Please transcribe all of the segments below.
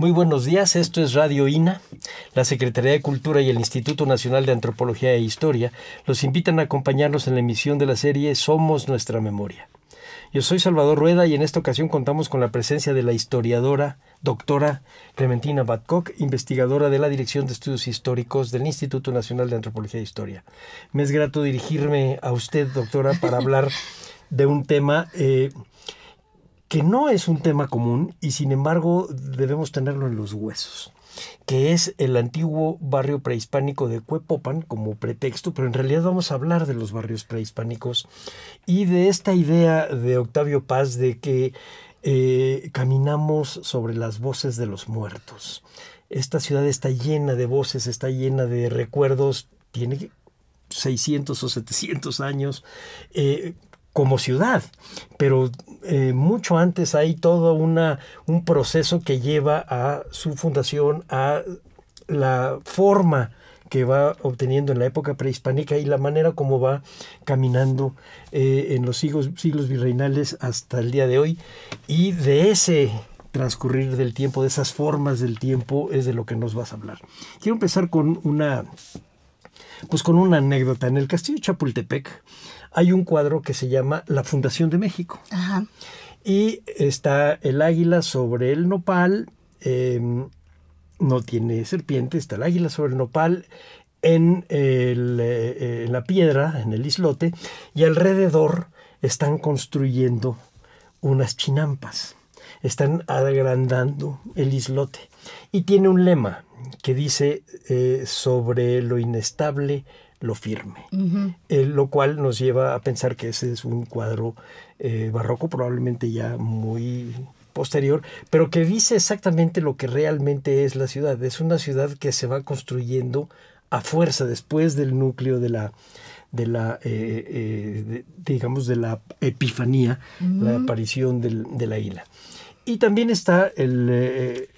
Muy buenos días, esto es Radio INA. La Secretaría de Cultura y el Instituto Nacional de Antropología e Historia los invitan a acompañarnos en la emisión de la serie Somos Nuestra Memoria. Yo soy Salvador Rueda y en esta ocasión contamos con la presencia de la historiadora, doctora Clementina Badcock, investigadora de la Dirección de Estudios Históricos del Instituto Nacional de Antropología e Historia. Me es grato dirigirme a usted, doctora, para hablar de un tema... Eh, que no es un tema común y sin embargo debemos tenerlo en los huesos que es el antiguo barrio prehispánico de Cuepopan como pretexto, pero en realidad vamos a hablar de los barrios prehispánicos y de esta idea de Octavio Paz de que eh, caminamos sobre las voces de los muertos. Esta ciudad está llena de voces, está llena de recuerdos, tiene 600 o 700 años. Eh, como ciudad, pero eh, mucho antes hay todo una, un proceso que lleva a su fundación, a la forma que va obteniendo en la época prehispánica y la manera como va caminando eh, en los siglos, virreinales hasta el día de hoy. Y de ese transcurrir del tiempo, de esas formas del tiempo, es de lo que nos vas a hablar. Quiero empezar con una, pues con una anécdota. En el castillo Chapultepec, hay un cuadro que se llama La Fundación de México. Y está el águila sobre el nopal, em, no tiene serpiente, está el águila sobre el nopal eh, en, la piedra, en el islote, y alrededor están construyendo unas chinampas, están agrandando el islote. Y tiene un lema que dice eh, sobre lo inestable lo firme, eh, lo cual nos lleva a pensar que ese es un cuadro eh, barroco probablemente ya muy posterior, pero que dice exactamente lo que realmente es la ciudad. Es una ciudad que se va construyendo a fuerza después del núcleo de la, de la eh, digamos, de la epifanía, la aparición de la isla. Y también está el,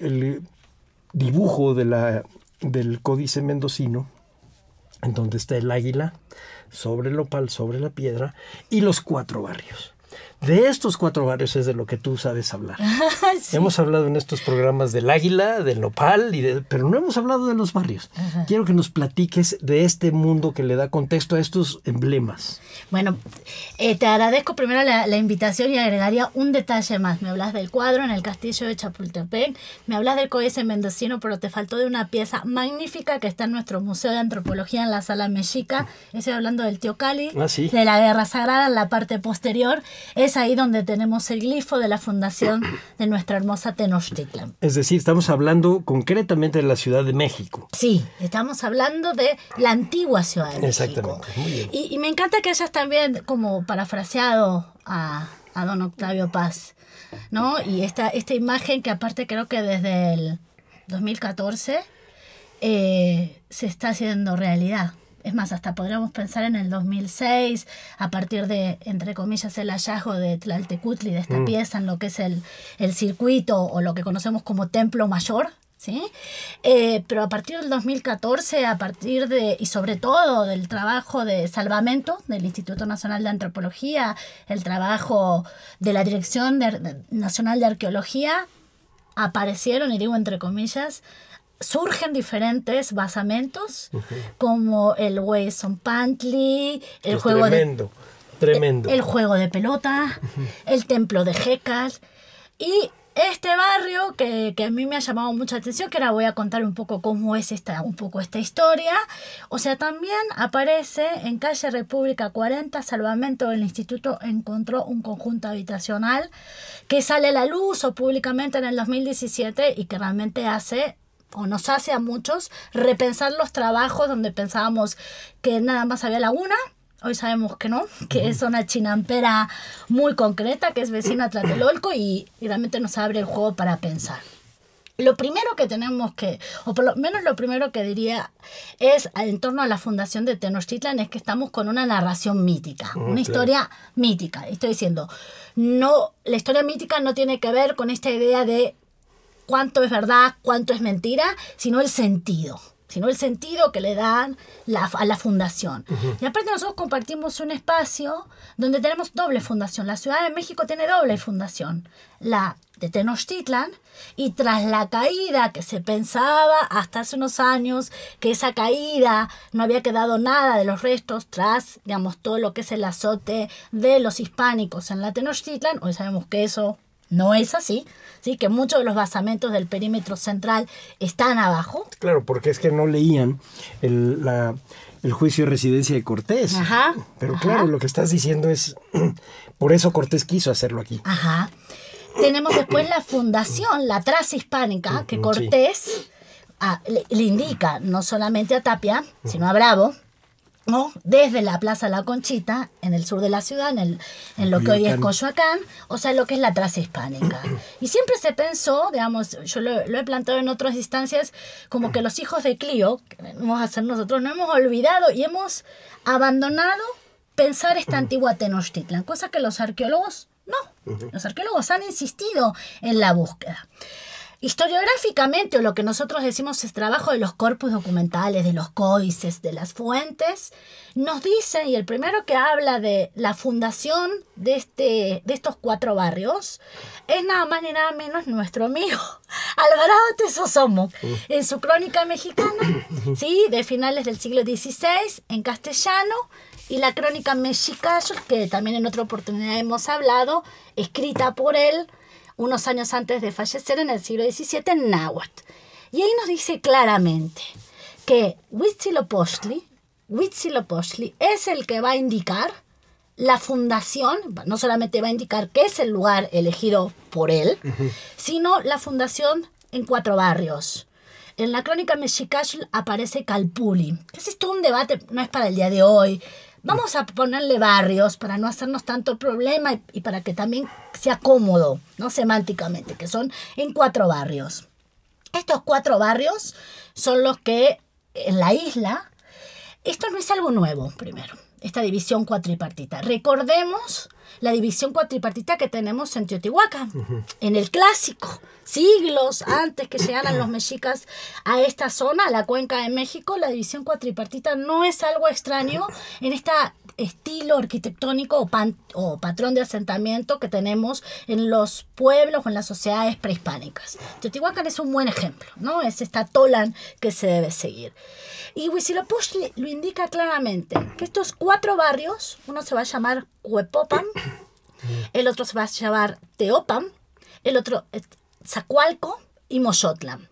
dibujo del códice mendocino, en donde está el águila, sobre el opal, sobre la piedra, y los cuatro barrios. De estos cuatro barrios es de lo que tú sabes hablar. Hemos hablado en estos programas del Águila, del Nopal, y pero no hemos hablado de los barrios. Quiero que nos platiques de este mundo que le da contexto a estos emblemas. Bueno, eh, te agradezco primero la, invitación y agregaría un detalle más. Me hablas del cuadro en el castillo de Chapultepec, me hablas del códice mendocino, pero te faltó de una pieza magnífica que está en nuestro Museo de Antropología en la Sala Mexica. Estoy hablando del Tío Cali, ah, de la Guerra Sagrada en la parte posterior. Es es ahí donde tenemos el glifo de la fundación de nuestra hermosa Tenochtitlan. Es decir, estamos hablando concretamente de la Ciudad de México. Sí, estamos hablando de la antigua Ciudad de México. Exactamente. Y, me encanta que hayas también como parafraseado a, don Octavio Paz, ¿no? Y esta, esta imagen que aparte creo que desde el 2014... Eh, se está haciendo realidad es más, hasta podríamos pensar en el 2006, a partir de, entre comillas, el hallazgo de Tlaltecutli, de esta mm. pieza en lo que es el, circuito o lo que conocemos como Templo Mayor. Eh, pero a partir del 2014, a partir de, y sobre todo del trabajo de salvamento del Instituto Nacional de Antropología, el trabajo de la Dirección Nacional de Arqueología, aparecieron, y digo entre comillas, surgen diferentes basamentos, como el wayson Pantley, el juego de. Tremendo. El, juego de pelota, el templo de Jecas. Y este barrio que, a mí me ha llamado mucha atención, que ahora voy a contar un poco cómo es esta, un poco esta historia. O sea, también aparece en calle República 40, Salvamento del Instituto encontró un conjunto habitacional que sale a la luz o públicamente en el 2017 y que realmente hace o nos hace a muchos repensar los trabajos donde pensábamos que nada más había laguna. Hoy sabemos que no, que es una chinampera muy concreta, que es vecina a Tlatelolco y, realmente nos abre el juego para pensar lo primero que tenemos que, o por lo menos lo primero que diría es en torno a la fundación de Tenochtitlan, es que estamos con una narración mítica, oh, una historia mítica. Estoy diciendo, no, la historia mítica no tiene que ver con esta idea de cuánto es verdad, cuánto es mentira, sino el sentido sino el sentido que le dan a la fundación. Y aparte nosotros compartimos un espacio donde tenemos doble fundación. La Ciudad de México tiene doble fundación. La de Tenochtitlan y tras la caída que se pensaba hasta hace unos años que esa caída no había quedado nada de los restos tras digamos todo lo que es el azote de los hispánicos en la Tenochtitlan, hoy sabemos que eso no es así, ¿sí? que muchos de los basamentos del perímetro central están abajo. Claro, porque es que no leían el, juicio de residencia de Cortés. Ajá, Pero claro, lo que estás diciendo es, por eso Cortés quiso hacerlo aquí. Ajá. Tenemos después la fundación, la traza hispánica, que Cortés ah, le, indica no solamente a Tapia, sino a Bravo, desde la Plaza La Conchita, en el sur de la ciudad, en, lo que hoy es Coyoacán, o sea, lo que es la traza hispánica. Y siempre se pensó, digamos, yo lo, he planteado en otras instancias, como que los hijos de Clio, que vamos a ser nosotros, no hemos olvidado y hemos abandonado pensar esta antigua Tenochtitlan, cosa que los arqueólogos no. Los arqueólogos han insistido en la búsqueda. Historiográficamente, o lo que nosotros decimos es trabajo de los corpus documentales, de los códices, de las fuentes, nos dicen, y el primero que habla de la fundación de, este, de estos cuatro barrios, es nada más ni nada menos nuestro amigo Alvarado Tesosomo, uh. en su crónica mexicana, ¿sí? de finales del siglo XVI, en castellano, y la crónica mexicana, que también en otra oportunidad hemos hablado, escrita por él, unos años antes de fallecer en el siglo XVII en náhuatl. Y ahí nos dice claramente que Huitzilopochtli, Huitzilopochtli es el que va a indicar la fundación, no solamente va a indicar que es el lugar elegido por él, sino la fundación en cuatro barrios. En la crónica mexicana aparece Calpuli. es todo un debate, no es para el día de hoy, Vamos a ponerle barrios para no hacernos tanto problema y, para que también sea cómodo, ¿no? Semánticamente, que son en cuatro barrios. Estos cuatro barrios son los que en la isla, esto no es algo nuevo, primero, esta división cuatripartita. Recordemos la división cuatripartita que tenemos en Teotihuacán, en el clásico, siglos antes que llegaran los mexicas a esta zona, a la cuenca de México, la división cuatripartita no es algo extraño en esta estilo arquitectónico o, o patrón de asentamiento que tenemos en los pueblos o en las sociedades prehispánicas. Teotihuacán es un buen ejemplo, ¿no? Es esta tolan que se debe seguir. Y Huitzilopochtli lo indica claramente, que estos cuatro barrios, uno se va a llamar Huepopan, el otro se va a llamar Teopan, el otro Zacualco y Moyotlán.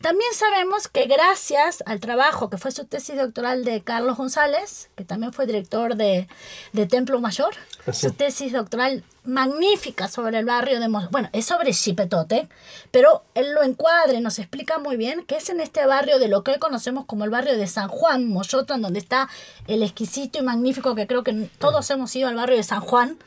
También sabemos que gracias al trabajo que fue su tesis doctoral de Carlos González, que también fue director de, Templo Mayor, su tesis doctoral magnífica sobre el barrio de bueno, es sobre Chipetote, pero él lo encuadre nos explica muy bien que es en este barrio de lo que hoy conocemos como el barrio de San Juan, Moyoto, en donde está el exquisito y magnífico que creo que todos hemos ido al barrio de San Juan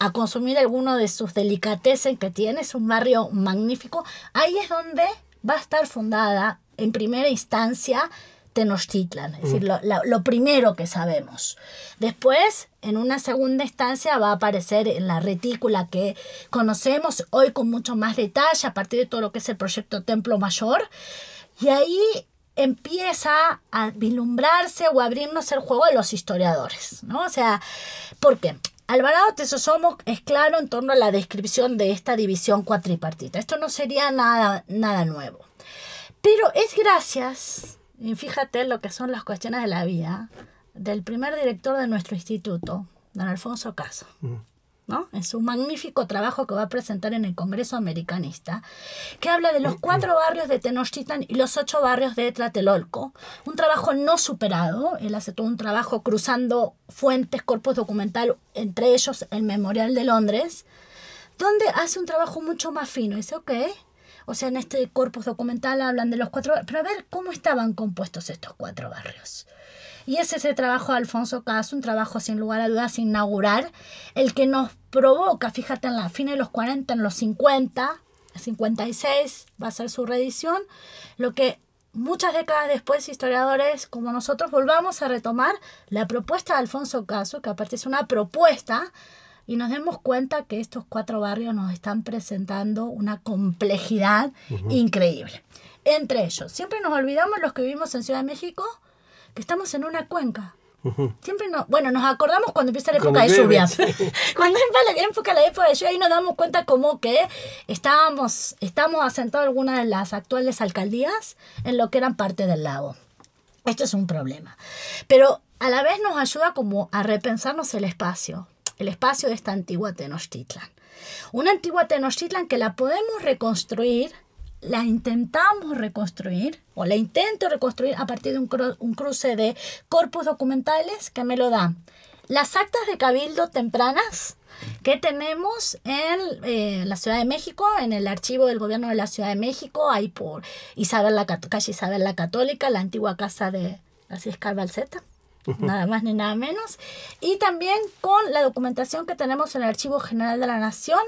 a consumir alguno de sus delicateces que tiene, es un barrio magnífico. Ahí es donde va a estar fundada en primera instancia Tenochtitlan, es decir, lo, lo, primero que sabemos. Después, en una segunda instancia, va a aparecer en la retícula que conocemos hoy con mucho más detalle a partir de todo lo que es el proyecto Templo Mayor. Y ahí empieza a vislumbrarse o a abrirnos el juego de los historiadores, ¿no? O sea, ¿por qué? Alvarado Tesosomo es claro en torno a la descripción de esta división cuatripartita. Esto no sería nada, nada nuevo. Pero es gracias, y fíjate lo que son las cuestiones de la vida, del primer director de nuestro instituto, don Alfonso Caso. Mm es en su magnífico trabajo que va a presentar en el Congreso Americanista, que habla de los cuatro barrios de Tenochtitlan y los ocho barrios de Tlatelolco. Un trabajo no superado, él hace todo un trabajo cruzando fuentes, corpus documental, entre ellos el Memorial de Londres, donde hace un trabajo mucho más fino. Dice, ok, o sea, en este corpus documental hablan de los cuatro, pero a ver cómo estaban compuestos estos cuatro barrios. Y es ese trabajo de Alfonso Caso, un trabajo sin lugar a dudas inaugurar, el que nos provoca, fíjate, en la fin de los 40, en los 50, 56 va a ser su reedición, lo que muchas décadas después historiadores como nosotros volvamos a retomar la propuesta de Alfonso Caso, que aparte es una propuesta, y nos demos cuenta que estos cuatro barrios nos están presentando una complejidad increíble. Entre ellos, siempre nos olvidamos los que vivimos en Ciudad de México, que estamos en una cuenca. Siempre no, bueno, nos acordamos cuando empieza la época de lluvia. cuando empieza la, época de lluvia, ahí nos damos cuenta como que estábamos, estamos asentados algunas de las actuales alcaldías en lo que eran parte del lago. Esto es un problema. Pero a la vez nos ayuda como a repensarnos el espacio, el espacio de esta antigua Tenochtitlan. Una antigua Tenochtitlan que la podemos reconstruir la intentamos reconstruir, o la intento reconstruir a partir de un, cruce de corpus documentales que me lo dan. Las actas de cabildo tempranas que tenemos en eh, la Ciudad de México, en el archivo del gobierno de la Ciudad de México, ahí por Isabel la, calle Isabel la Católica, la antigua casa de la Escarbalceta, nada más ni nada menos, y también con la documentación que tenemos en el Archivo General de la Nación,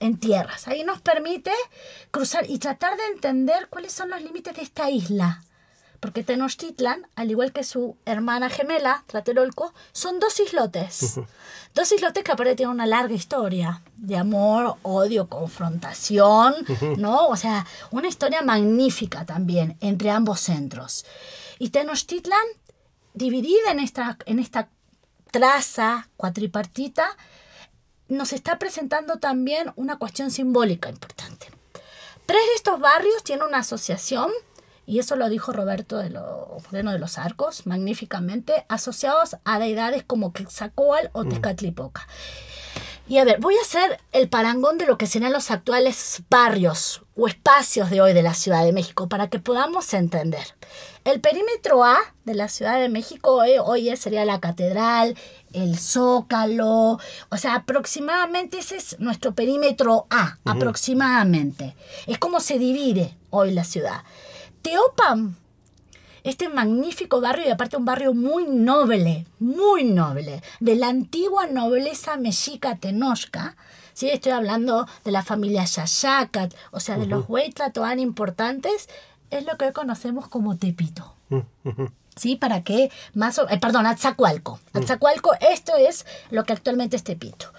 en tierras. Ahí nos permite cruzar y tratar de entender cuáles son los límites de esta isla. Porque Tenochtitlan, al igual que su hermana gemela, Tlatelolco, son dos islotes. Dos islotes que aparte tienen una larga historia de amor, odio, confrontación, ¿no? O sea, una historia magnífica también entre ambos centros. Y Tenochtitlan, dividida en esta, en esta traza cuatripartita, nos está presentando también una cuestión simbólica importante. Tres de estos barrios tienen una asociación, y eso lo dijo Roberto de los de los Arcos magníficamente, asociados a deidades como Quetzalcoatl o mm. Tezcatlipoca y a ver, voy a hacer el parangón de lo que serían los actuales barrios o espacios de hoy de la Ciudad de México para que podamos entender. El perímetro A de la Ciudad de México eh, hoy, sería la Catedral, el Zócalo, o sea, aproximadamente ese es nuestro perímetro A, aproximadamente. Es como se divide hoy la ciudad. Teopan este magnífico barrio y aparte un barrio muy noble, muy noble, de la antigua nobleza mexica tenosca, si estoy hablando de la familia Yayacat, o sea, de los huaytlatoan importantes, es lo que hoy conocemos como Tepito. Mm, ¿sí? Para qué más, eh, perdón, Atzacualco. Mm. Atzacualco, esto es lo que actualmente es Tepito.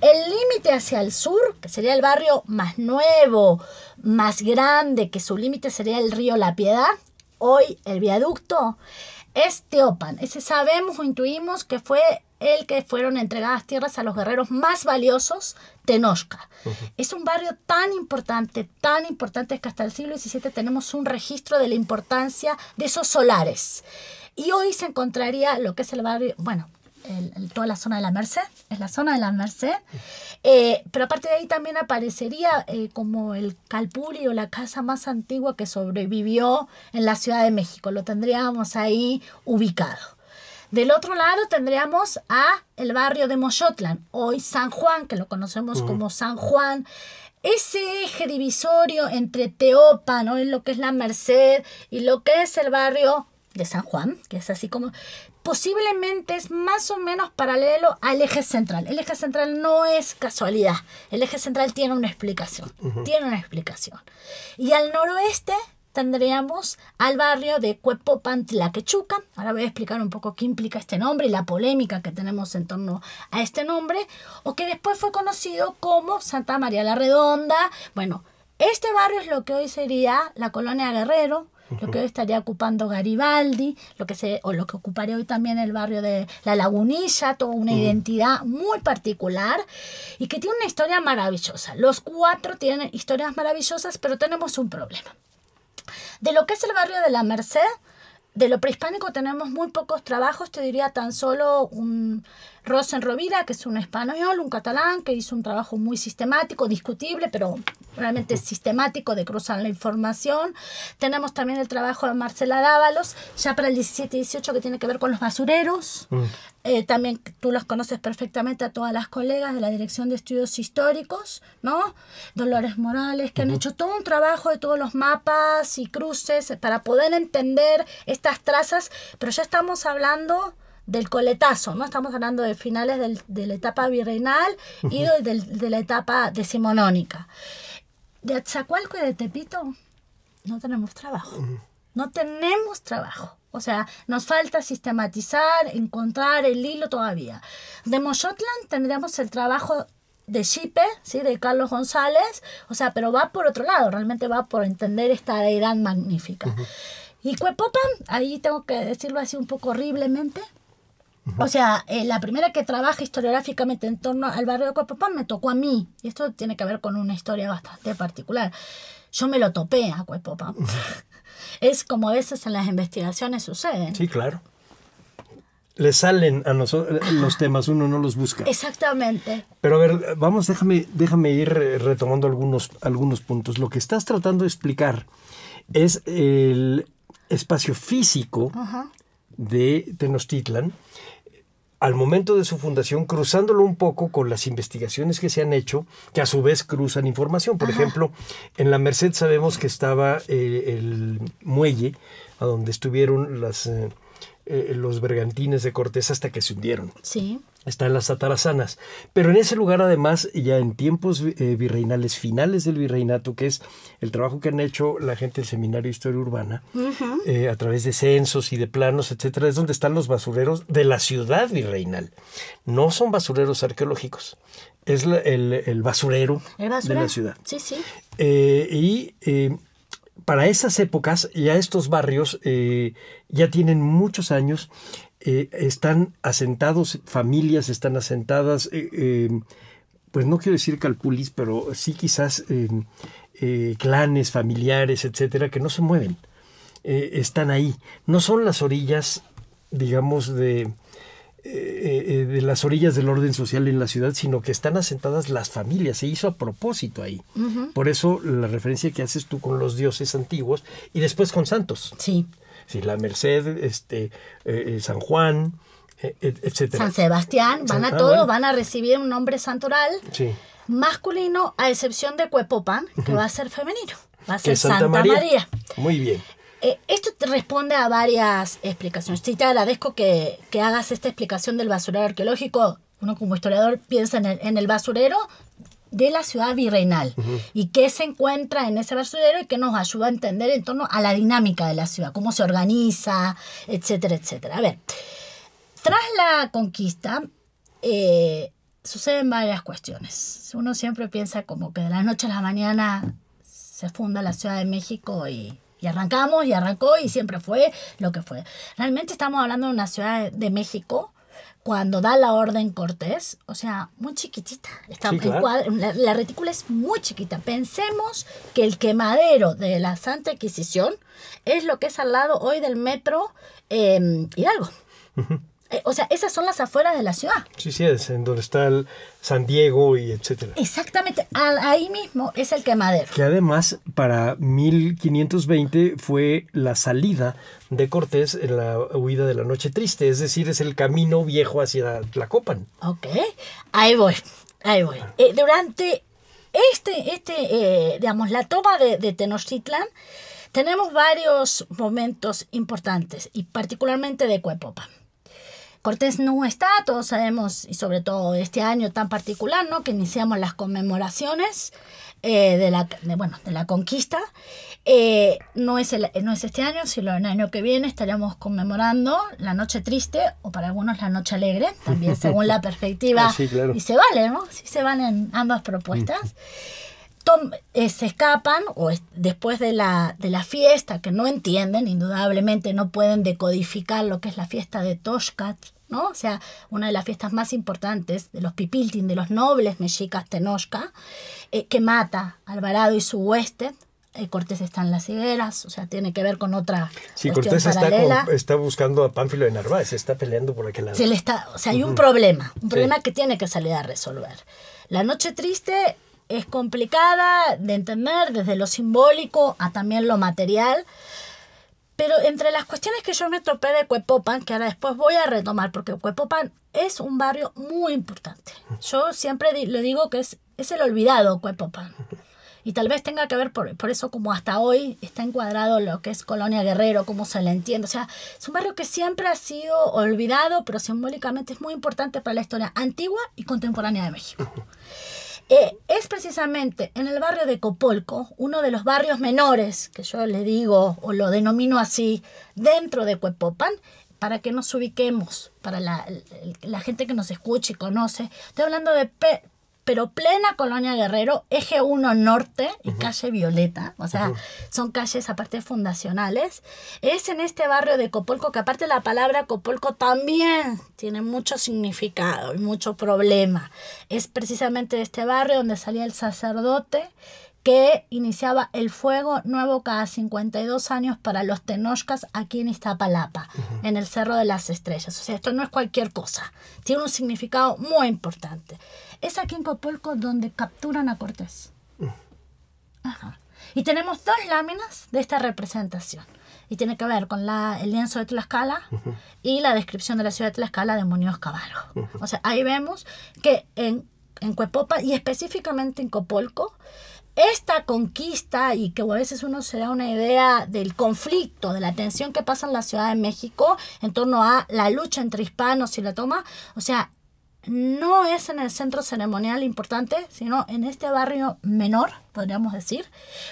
El límite hacia el sur, que sería el barrio más nuevo, más grande, que su límite sería el río La Piedad, hoy el viaducto es Teopan. Ese sabemos o intuimos que fue el que fueron entregadas tierras a los guerreros más valiosos, Tenosca. Es un barrio tan importante, tan importante que hasta el siglo XVII tenemos un registro de la importancia de esos solares. Y hoy se encontraría lo que es el barrio, bueno, toda la zona de la Merced, es la zona de la Merced, eh, pero aparte de ahí también aparecería eh, como el Calpulli o la casa más antigua que sobrevivió en la Ciudad de México, lo tendríamos ahí ubicado. Del otro lado tendríamos a el barrio de Moyotlán, hoy San Juan, que lo conocemos como San Juan. Ese eje divisorio entre Teopa, en lo que es la Merced y lo que es el barrio de San Juan, que es así como, posiblemente es más o menos paralelo al eje central. El eje central no es casualidad, el eje central tiene una explicación, tiene una explicación. Y al noroeste tendríamos al barrio de Cuepopantlaquechuca. Ahora voy a explicar un poco qué implica este nombre y la polémica que tenemos en torno a este nombre, o que después fue conocido como Santa María la Redonda. Bueno, este barrio es lo que hoy sería la colonia Guerrero, lo que hoy estaría ocupando Garibaldi, lo que se, o lo que ocuparía hoy también el barrio de La Lagunilla, toda una identidad muy particular y que tiene una historia maravillosa. Los cuatro tienen historias maravillosas, pero tenemos un problema. De lo que es el barrio de La Merced, de lo prehispánico tenemos muy pocos trabajos, te diría tan solo un, Rosen Rovira, que es un español, un catalán, que hizo un trabajo muy sistemático, discutible, pero realmente sistemático de cruzar la información. Tenemos también el trabajo de Marcela Dávalos, ya para el 17-18, que tiene que ver con los basureros. Mm. Eh, también tú los conoces perfectamente a todas las colegas de la Dirección de Estudios Históricos, ¿no? Dolores Morales, que han hecho todo un trabajo de todos los mapas y cruces para poder entender estas trazas, pero ya estamos hablando del coletazo, ¿no? Estamos hablando de finales de la etapa virreinal y de, la etapa decimonónica. De Atzacualco y de Tepito no tenemos trabajo. No tenemos trabajo. O sea, nos falta sistematizar, encontrar el hilo todavía. De Moyotlán tendríamos el trabajo de Chipe, ¿sí? de Carlos González, o sea, pero va por otro lado, realmente va por entender esta deidad magnífica. Y Cuepopan, ahí tengo que decirlo así un poco horriblemente, o sea, eh, la primera que trabaja historiográficamente en torno al barrio de Cuepopán me tocó a mí. Y esto tiene que ver con una historia bastante particular. Yo me lo topé a Cuepopán. es como a veces en las investigaciones suceden. Sí, claro. Le salen a nosotros los temas, uno no los busca. Exactamente. Pero a ver, vamos, déjame, déjame ir retomando algunos, algunos puntos. Lo que estás tratando de explicar es el espacio físico de Tenochtitlan, al momento de su fundación, cruzándolo un poco con las investigaciones que se han hecho, que a su vez cruzan información. Por ejemplo, en la Merced sabemos que estaba eh, el muelle a donde estuvieron las, eh, eh, los bergantines de Cortés hasta que se hundieron. Sí están las Atarazanas. Pero en ese lugar, además, ya en tiempos eh, virreinales, finales del virreinato, que es el trabajo que han hecho la gente del Seminario de Historia Urbana, eh, a través de censos y de planos, etcétera, es donde están los basureros de la ciudad virreinal. No son basureros arqueológicos. Es el, basurero de la ciudad. Sí, sí. Eh, y para esas épocas ya estos barrios ya tienen muchos años eh, están asentados, familias están asentadas, eh, eh, pues no quiero decir Calculis, pero sí quizás clanes, familiares, etcétera, que no se mueven, están ahí. No son las orillas, digamos, de, de las orillas del orden social en la ciudad, sino que están asentadas las familias. Se hizo a propósito ahí. Por eso la referencia que haces tú con los dioses antiguos y después con santos. Sí si la Merced, este, eh, eh, San Juan, eh, etcétera. San Sebastián, van a todos, van a recibir un nombre santoral masculino, a excepción de Cuepopan, que va a ser femenino, va a ser Santa, María. Muy bien. esto te responde a varias explicaciones. Sí, te agradezco que, hagas esta explicación del basurero arqueológico. Uno como historiador piensa en en el basurero, de la ciudad virreinal y qué se encuentra en ese basurero y que nos ayuda a entender en torno a la dinámica de la ciudad, cómo se organiza, etcétera, etcétera. A ver, tras la conquista eh, suceden varias cuestiones. Uno siempre piensa como que de la noche a la mañana se funda la Ciudad de México y, y arrancamos y arrancó y siempre fue lo que fue. Realmente estamos hablando de una Ciudad de México cuando da la orden Cortés, o sea, muy chiquitita. Está la, retícula es muy chiquita. Pensemos que el quemadero de la Santa Inquisición es lo que es al lado hoy del metro em, Hidalgo. Eh, o sea, esas son las afueras de la ciudad. Sí, sí, es en donde está el San Diego y etcétera. Exactamente, ahí mismo es el quemadero. Que además para 1520 fue la salida de Cortés en la huida de la noche triste, es decir, es el camino viejo hacia Tlacopan. Ok, ahí voy, ahí voy. Eh, durante este, este eh, digamos, la toma de, Tenochtitlán, tenemos varios momentos importantes y particularmente de Cuepopan. Cortés no está, todos sabemos, y sobre todo este año tan particular, ¿no? que iniciamos las conmemoraciones eh, de, la, bueno, de la conquista. Eh, no, es el, no es este año, sino el año que viene estaremos conmemorando la noche triste, o para algunos la noche alegre, también según la perspectiva. Ah, y se vale, ¿no? se valen ambas propuestas tom eh, se escapan o después de la, de la, fiesta, que no entienden, indudablemente no pueden decodificar lo que es la fiesta de Toshkat, ¿no? o sea, una de las fiestas más importantes de los Pipiltin, de los nobles mexicas Tenochca, eh, que mata a Alvarado y su hueste, eh, Cortés está en las higueras, o sea, tiene que ver con otra. Sí, Cortés Está, con, está, buscando a Pánfilo de Narváez, está peleando por aquel lado. o sea, hay un problema, un problema que tiene que salir a resolver. La noche triste es complicada de entender desde lo simbólico a también lo material. Pero entre las cuestiones que yo me topé de Cuepopan, que ahora después voy a retomar, porque Cuepopan es un barrio muy importante. Yo siempre le digo que es, es el olvidado Cuepopan. Y tal vez tenga que ver por, por, eso como hasta hoy está encuadrado lo que es Colonia Guerrero, cómo se le entiende. O sea, es un barrio que siempre ha sido olvidado, pero simbólicamente es muy importante para la historia antigua y contemporánea de México. Eh, es precisamente en el barrio de Copolco, uno de los barrios menores, que yo le digo o lo denomino así, dentro de Cuepopan, para que nos ubiquemos, para la, gente que nos escuche y conoce. Estoy hablando de pero plena Colonia Guerrero, eje 1 norte y calle Violeta, o sea, son calles aparte fundacionales. Es en este barrio de Copolco que aparte la palabra Copolco también tiene mucho significado y mucho problema. Es precisamente este barrio donde salía el sacerdote que iniciaba el fuego nuevo cada 52 años para los tenochcas aquí en Iztapalapa, en el Cerro de las Estrellas. O sea, esto no es cualquier cosa, tiene un significado muy importante. Es aquí en Copolco donde capturan a Cortés. Mm. Y tenemos dos láminas de esta representación. Y tiene que ver con el lienzo de Tlaxcala y la descripción de la ciudad de Tlaxcala de Muñoz Caballo. O sea, ahí vemos que en, en Cuepopa y específicamente en Copolco, esta conquista y que a veces uno se da una idea del conflicto, de la tensión que pasa en la Ciudad de México en torno a la lucha entre hispanos y la toma, o sea, no es en el centro ceremonial importante, sino en este barrio menor, podríamos decir,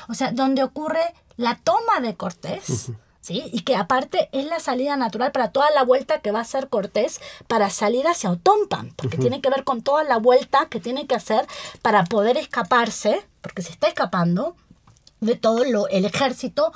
o sea, donde ocurre la toma de Cortés. ¿Sí? Y que aparte es la salida natural para toda la vuelta que va a hacer Cortés para salir hacia Otompan, porque tiene que ver con toda la vuelta que tiene que hacer para poder escaparse, porque se está escapando de todo el ejército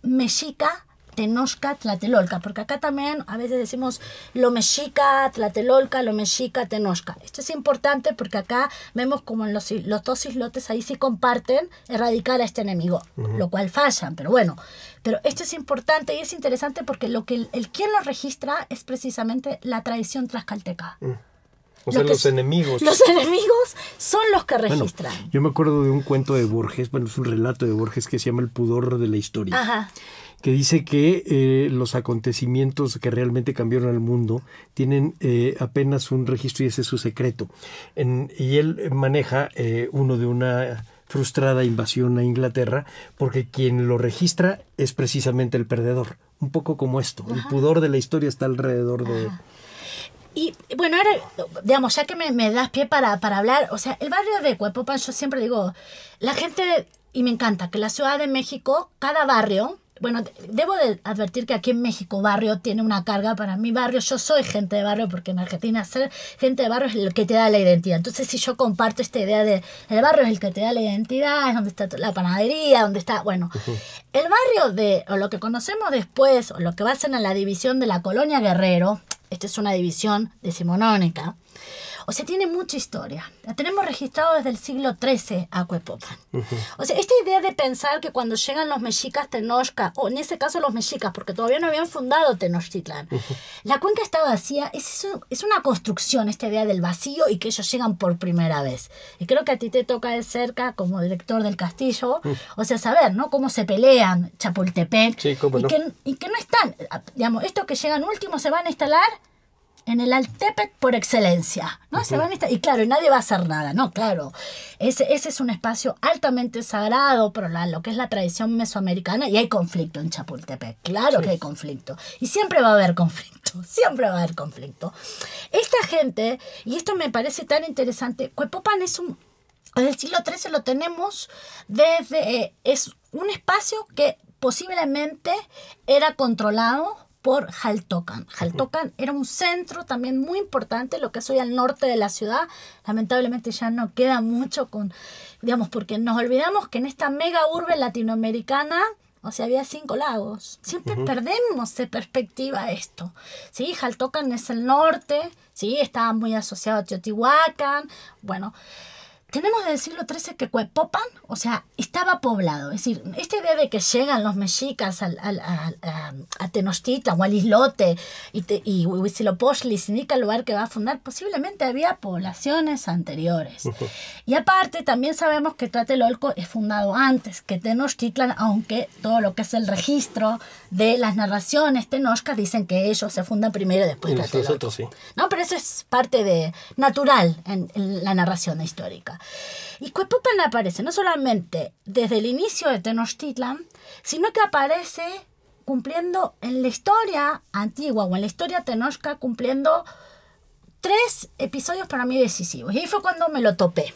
mexica Tenochca, Tlatelolca, porque acá también a veces decimos lo mexica, Tlatelolca, lo mexica, Tenochca. Esto es importante porque acá vemos como los, dos islotes ahí sí comparten erradicar a este enemigo, lo cual fallan, pero bueno. Pero esto es importante y es interesante porque lo que el, quien lo registra es precisamente la tradición tlaxcalteca. Mm. O sea, los enemigos. Los enemigos son los que registran. yo me acuerdo de un cuento de Borges, bueno, es un relato de Borges que se llama El pudor de la historia. Ajá que dice que eh, los acontecimientos que realmente cambiaron al mundo tienen eh, apenas un registro y ese es su secreto. y él maneja eh, uno de una frustrada invasión a Inglaterra porque quien lo registra es precisamente el perdedor. Un poco como esto, el pudor de la historia está alrededor de... él. Y bueno, ahora, digamos, ya que me, das pie para, hablar, o sea, el barrio de Cuepopan, yo siempre digo, la gente, y me encanta, que la Ciudad de México, cada barrio, bueno, debo advertir que aquí en México barrio tiene una carga. Para mi barrio, yo soy gente de barrio porque en Argentina ser gente de barrio es lo que te da la identidad. Entonces si yo comparto esta idea de el barrio es el que te da la identidad, es donde está la panadería, donde está, bueno, el barrio de, o lo que conocemos después, o lo que va a ser en la división de la colonia guerrero, esta es una división decimonónica. O sea, tiene mucha historia. La tenemos registrado desde el siglo XIII a Cuepopan. O sea, esta idea de pensar que cuando llegan los mexicas Tenochca, o en ese caso los mexicas, porque todavía no habían fundado Tenochtitlan, la cuenca está vacía, es, es una construcción, esta idea del vacío y que ellos llegan por primera vez. Y creo que a ti te toca de cerca, como director del castillo, o sea, saber, ¿no? Cómo se pelean Chapultepec. y, que, y que no están, ah, digamos, estos que llegan últimos se van a instalar en el Altepec por excelencia, ¿no? Se y claro, nadie va a hacer nada, ¿no? Claro, ese, es un espacio altamente sagrado por lo que es la tradición mesoamericana y hay conflicto en Chapultepec, claro que hay conflicto. Y siempre va a haber conflicto, siempre va a haber conflicto. Esta gente, y esto me parece tan interesante, Cuepopan es un... El siglo XIII lo tenemos desde... Eh, es un espacio que posiblemente era controlado por Jaltocan. Jaltocan era un centro también muy importante, lo que es hoy al norte de la ciudad. Lamentablemente ya no queda mucho con, digamos, porque nos olvidamos que en esta mega urbe latinoamericana o sea, había cinco lagos. Siempre perdemos de perspectiva esto. Sí, Jaltocan es el norte, sí, estaba muy asociado a Teotihuacán. Bueno, tenemos del siglo XIII que Cuepopan, o sea, estaba poblado. Es decir, esta idea de que llegan los mexicas a, a, Tenochtitlan o al islote y, te, y indica el lugar que va a fundar, posiblemente había poblaciones anteriores. Y aparte, también sabemos que Tlatelolco es fundado antes que Tenochtitlan, aunque todo lo que es el registro de las narraciones tenochcas dicen que ellos se fundan primero y después de No, pero eso es parte de natural en la narración histórica. Y Cuepupan pues, aparece no solamente desde el inicio de Tenochtitlan, sino que aparece cumpliendo en la historia antigua o en la historia tenosca cumpliendo tres episodios para mí decisivos. Y ahí fue cuando me lo topé.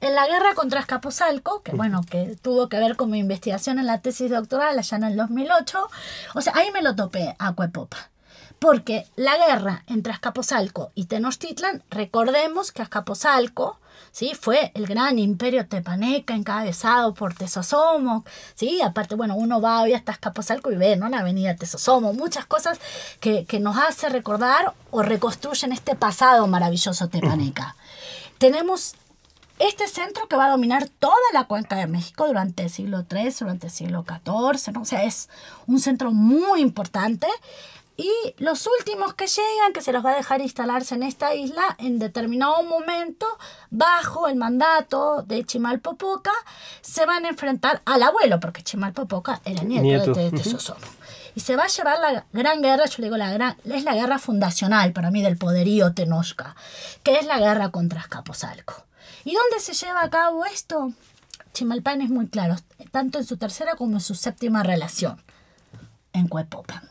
En la guerra contra Escapuzalco, que bueno, que tuvo que ver con mi investigación en la tesis doctoral allá en el 2008, o sea, ahí me lo topé a Cuepopa. Porque la guerra entre Escaposalco y Tenochtitlan, recordemos que Escaposalco fue el gran imperio tepaneca encabezado por Tesosomo, ¿sí? Aparte, bueno, uno va hoy hasta Escaposalco y ve, ¿no? La avenida Tesosomo, muchas cosas que, nos hace recordar o reconstruyen este pasado maravilloso tepaneca. Mm. Tenemos este centro que va a dominar toda la cuenca de México durante el siglo XIII, durante el siglo XIV, o sea, es un centro muy importante. Y los últimos que llegan, que se los va a dejar instalarse en esta isla en determinado momento, bajo el mandato de Chimalpopoca, se van a enfrentar al abuelo, porque Chimalpopoca era nieto, de, de, Y se va a llevar la gran guerra, yo le digo, la gran, es la guerra fundacional para mí del poderío Tenochca, que es la guerra contra Escaposalco. ¿Y dónde se lleva a cabo esto? Chimalpan es muy claro, tanto en su tercera como en su séptima relación, en Cuepopan.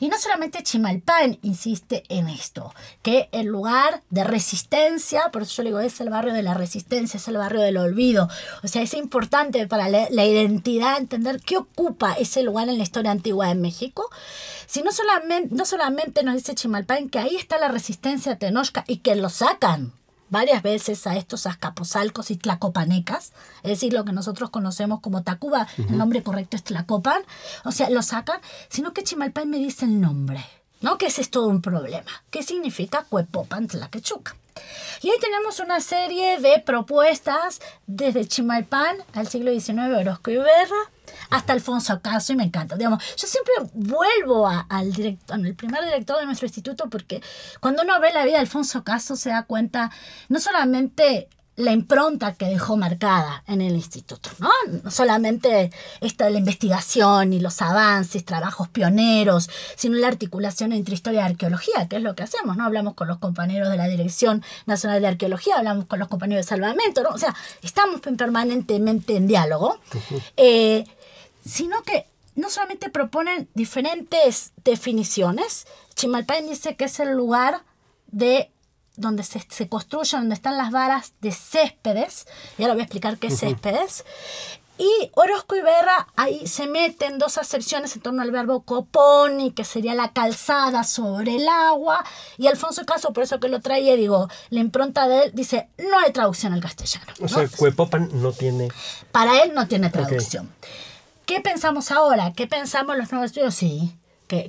Y no solamente Chimalpan insiste en esto, que el lugar de resistencia, por eso yo le digo, es el barrio de la resistencia, es el barrio del olvido. O sea, es importante para la, identidad entender qué ocupa ese lugar en la historia antigua de México. Si no solamente, no solamente nos dice Chimalpan que ahí está la resistencia tenochca y que lo sacan varias veces a estos azcapozalcos y tlacopanecas, es decir, lo que nosotros conocemos como Tacuba, el nombre correcto es Tlacopan, o sea, lo sacan, sino que Chimalpay me dice el nombre, ¿no? Que ese es todo un problema. ¿Qué significa Cuepopan Tlaquechuca? Y ahí tenemos una serie de propuestas desde Chimalpan al siglo XIX, Orozco y Berra, hasta Alfonso Caso y me encanta. Digamos, yo siempre vuelvo al director, al primer director de nuestro instituto porque cuando uno ve la vida de Alfonso Caso se da cuenta no solamente la impronta que dejó marcada en el instituto, ¿no? solamente esta de la investigación y los avances, trabajos pioneros, sino la articulación entre historia y arqueología, que es lo que hacemos, ¿no? Hablamos con los compañeros de la Dirección Nacional de Arqueología, hablamos con los compañeros de salvamento, ¿no? O sea, estamos permanentemente en diálogo, eh, sino que no solamente proponen diferentes definiciones, Chimalpain dice que es el lugar de donde se, construyen, donde están las varas de céspedes, y ahora voy a explicar qué es céspedes, y Orozco y Berra ahí se meten dos acepciones en torno al verbo coponi, que sería la calzada sobre el agua. Y Alfonso Caso, por eso que lo traía, digo, la impronta de él dice, no hay traducción al castellano. O sea, Cuepopan no tiene... Para él no tiene traducción. ¿Qué pensamos ahora? ¿Qué pensamos los nuevos estudios? Sí,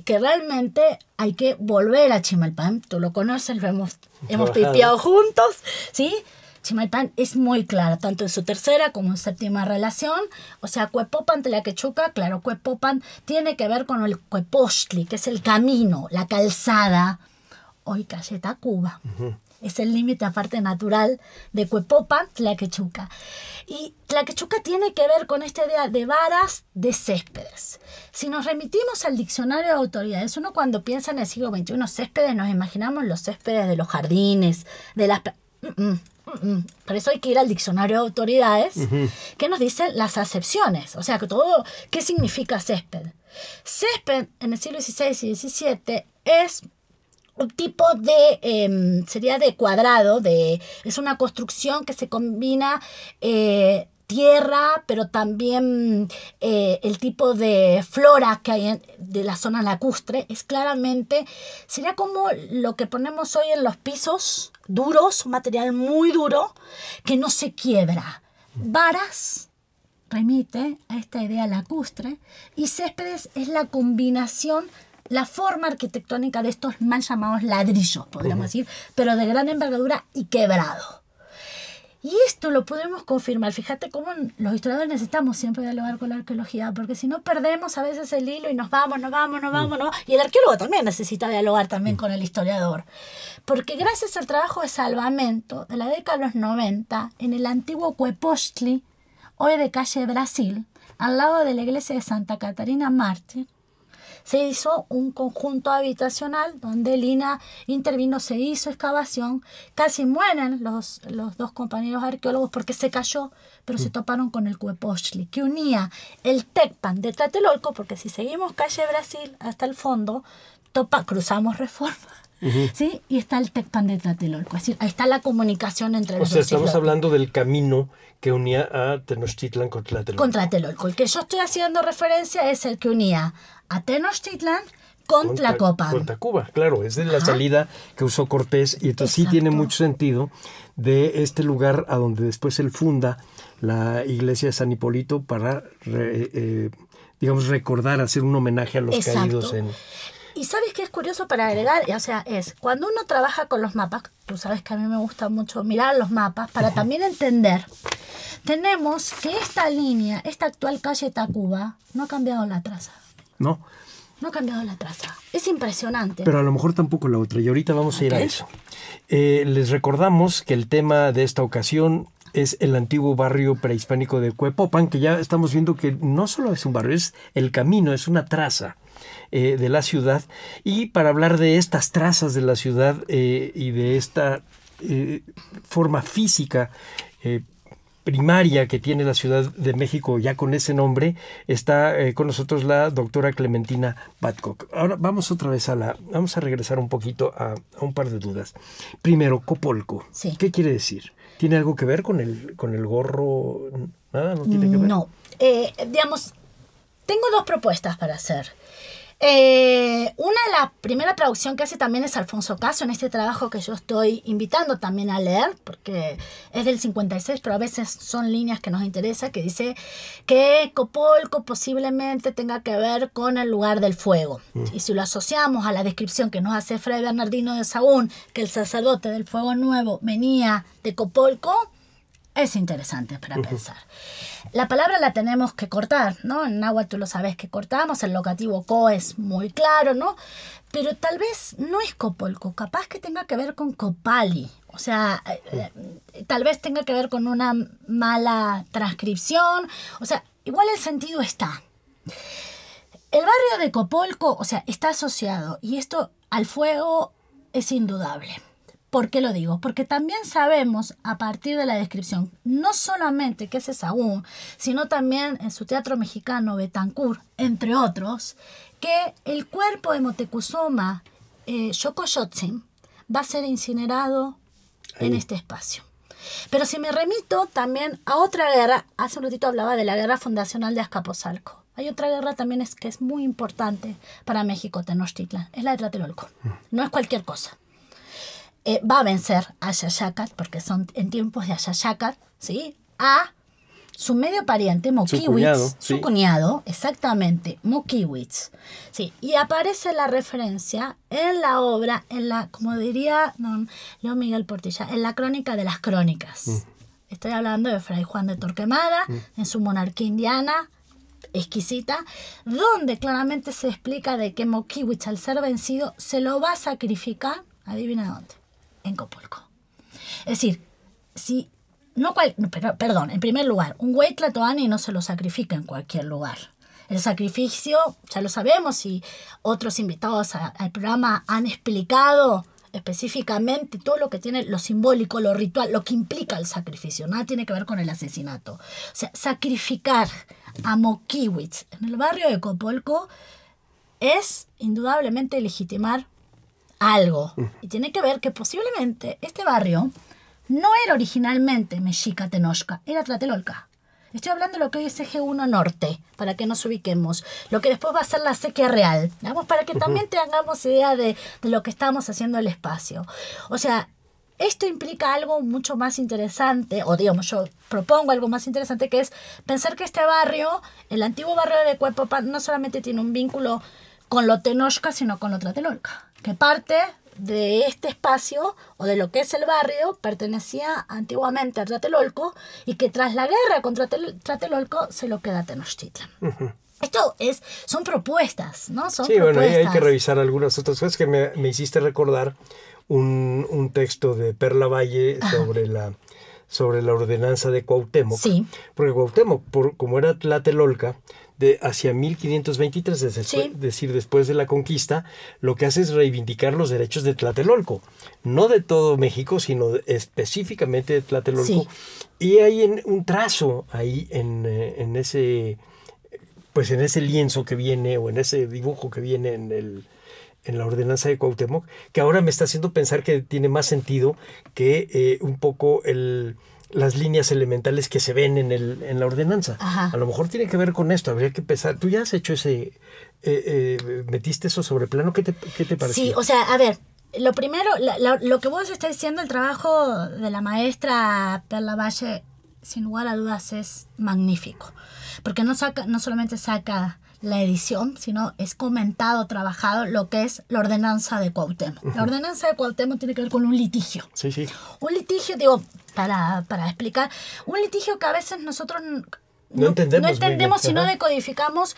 que, realmente hay que volver a Chimalpan, Tú lo conoces, lo hemos, hemos pipiado juntos, ¿sí? Chimalpán es muy clara, tanto en su tercera como en su séptima relación. O sea, Cuepopan quechuca claro, Cuepopan tiene que ver con el Cuepostli, que es el camino, la calzada. Hoy caseta Cuba es el límite aparte natural de Cuepopan, Tlaquechuca. Y Tlaquechuca tiene que ver con esta idea de varas de céspedes. Si nos remitimos al diccionario de autoridades, uno cuando piensa en el siglo XXI céspedes, nos imaginamos los céspedes de los jardines, de las... Mm, mm, mm, Por eso hay que ir al diccionario de autoridades, que nos dicen las acepciones, o sea, que todo, ¿qué significa césped? Césped en el siglo XVI y XVII es un tipo de, em, sería de cuadrado, de, es una construcción que se combina eh, tierra, pero también eh, el tipo de flora que hay en, de la zona lacustre, es claramente, sería como lo que ponemos hoy en los pisos duros, un material muy duro, que no se quiebra. Varas, remite a esta idea lacustre y céspedes es la combinación la forma arquitectónica de estos mal llamados ladrillos, podríamos decir, pero de gran envergadura y quebrado. Y esto lo podemos confirmar. Fíjate cómo los historiadores necesitamos siempre dialogar con la arqueología, porque si no perdemos a veces el hilo y nos vamos, nos vamos, nos vamos, mm. ¿no? Y el arqueólogo también necesita dialogar también mm. con el historiador. Porque gracias al trabajo de salvamento de la década de los 90, en el antiguo Cuepostli, hoy de calle Brasil, al lado de la iglesia de Santa Catarina Mártir, se hizo un conjunto habitacional donde Lina intervino, se hizo excavación, casi mueren los, los dos compañeros arqueólogos porque se cayó, pero se mm. toparon con el Cuepochli, que unía el Tecpan de Tlatelolco, porque si seguimos calle Brasil hasta el fondo, topa, cruzamos Reforma ¿sí? Y está el Tecpan de Tlatelolco, Es decir, ahí está la comunicación entre los O sea, estamos hablando del camino que unía a Tenochtitlan con Tlatelolco. Con Tlatelolco. El que yo estoy haciendo referencia es el que unía a Tenochtitlan con, Tlacopan. Con Tacuba, claro, es de la salida que usó Cortés y entonces sí tiene mucho sentido de este lugar a donde después él funda la iglesia de San Hipólito para, eh, digamos, recordar, hacer un homenaje a los caídos en... Y sabes qué es curioso para agregar, o sea, es cuando uno trabaja con los mapas, tú sabes que a mí me gusta mucho mirar los mapas para también entender. Tenemos que esta línea, esta actual calle Tacuba, no ha cambiado la traza. No. No ha cambiado la traza. Es impresionante. Pero a lo mejor tampoco la otra. Y ahorita vamos a ir a eso. Eh, les recordamos que el tema de esta ocasión es el antiguo barrio prehispánico de Cuepopan, que ya estamos viendo que no solo es un barrio, es el camino, es una traza. Eh, de la ciudad y para hablar de estas trazas de la ciudad eh, y de esta eh, forma física primaria que tiene la Ciudad de México ya con ese nombre, está con nosotros la doctora Clementina Batcock. Ahora vamos otra vez a la, vamos a regresar un poquito a, un par de dudas. Primero, Copolco. ¿Qué quiere decir? ¿Tiene algo que ver con el, con el gorro? Nada, no tiene que ver. No, digamos, tengo dos propuestas para hacer. Eh, una de las primeras traducción que hace también es Alfonso Caso en este trabajo que yo estoy invitando también a leer, porque es del 56, pero a veces son líneas que nos interesa, que dice que Copolco posiblemente tenga que ver con el lugar del fuego. Mm. Y si lo asociamos a la descripción que nos hace Fray Bernardino de Sahagún que el sacerdote del fuego nuevo venía de Copolco, es interesante para pensar. La palabra la tenemos que cortar, ¿no? En agua tú lo sabes que cortamos, el locativo co es muy claro, ¿no? Pero tal vez no es copolco, capaz que tenga que ver con copali, o sea, eh, eh, tal vez tenga que ver con una mala transcripción, o sea, igual el sentido está. El barrio de Copolco, o sea, está asociado y esto al fuego es indudable. ¿Por qué lo digo? Porque también sabemos a partir de la descripción no solamente que es Esaú, sino también en su teatro mexicano Betancur, entre otros, que el cuerpo de Motecuzoma eh, va a ser incinerado en este espacio. Pero si me remito también a otra guerra, hace un ratito hablaba de la guerra fundacional de Azcapotzalco. Hay otra guerra también es, que es muy importante para México, Tenochtitlan, es la de Tlatelolco. Mm. No es cualquier cosa. Eh, va a vencer a Yayakat, porque son en tiempos de Ayayacat, ¿sí? A su medio pariente, Mokiwitz, su cuñado, exactamente, Mokiwitz. Sí, y aparece la referencia en la obra, en la, como diría León Miguel Portilla, en la crónica de las crónicas. Mm. Estoy hablando de Fray Juan de Torquemada, mm. en su monarquía indiana, exquisita, donde claramente se explica de que Mokiwitz, al ser vencido, se lo va a sacrificar, adivina dónde en Copolco. Es decir, si no perdón, en primer lugar, un güey tlatoani no se lo sacrifica en cualquier lugar. El sacrificio, ya lo sabemos, y otros invitados al programa han explicado específicamente todo lo que tiene lo simbólico, lo ritual, lo que implica el sacrificio. Nada tiene que ver con el asesinato. O sea, sacrificar a Mokiwitz en el barrio de Copolco es indudablemente legitimar algo. Y tiene que ver que posiblemente este barrio no era originalmente Mexica Tenochca, era Tlatelolca. Estoy hablando de lo que hoy es eje 1 norte, para que nos ubiquemos. Lo que después va a ser la sequía real. Vamos, para que también tengamos idea de, lo que estamos haciendo en el espacio. O sea, esto implica algo mucho más interesante, o digamos, yo propongo algo más interesante, que es pensar que este barrio, el antiguo barrio de Cuepopan, no solamente tiene un vínculo con lo Tenochca, sino con lo Tlatelolca que parte de este espacio o de lo que es el barrio pertenecía antiguamente a Tlatelolco y que tras la guerra contra Tlatelolco se lo queda Tenochtitlan. Esto es, son propuestas, ¿no? sí, bueno, hay que revisar algunas otras cosas que me, me hiciste recordar un, un, texto de Perla Valle sobre la sobre la ordenanza de Cuauhtémoc, sí. porque Cuauhtémoc, por, como era Tlatelolca, de hacia 1523, es decir, después de la conquista, lo que hace es reivindicar los derechos de Tlatelolco, no de todo México, sino específicamente de Tlatelolco. Y hay en, un trazo ahí eh, en, ese pues en ese lienzo que viene o en ese dibujo que viene en el, en la ordenanza de Cuauhtémoc, que ahora me está haciendo pensar que tiene más sentido que eh, un poco el, las líneas elementales que se ven en, el, en la ordenanza. A lo mejor tiene que ver con esto, habría que pensar. Tú ya has hecho ese, eh, eh, metiste eso sobre plano, ¿qué te, qué te pareció? Sí, o sea, a ver, lo primero, lo que vos estás diciendo, el trabajo de la maestra Perla Valle, sin lugar a dudas, es magnífico. Porque no, saca, no solamente saca la edición, sino es comentado, trabajado lo que es la ordenanza de Cuauhtémoc. La ordenanza de Cuauhtémoc tiene que ver con un litigio. Sí, sí. Un litigio, digo, para, para explicar, un litigio que a veces nosotros no, entendemos, no entendemos si decodificamos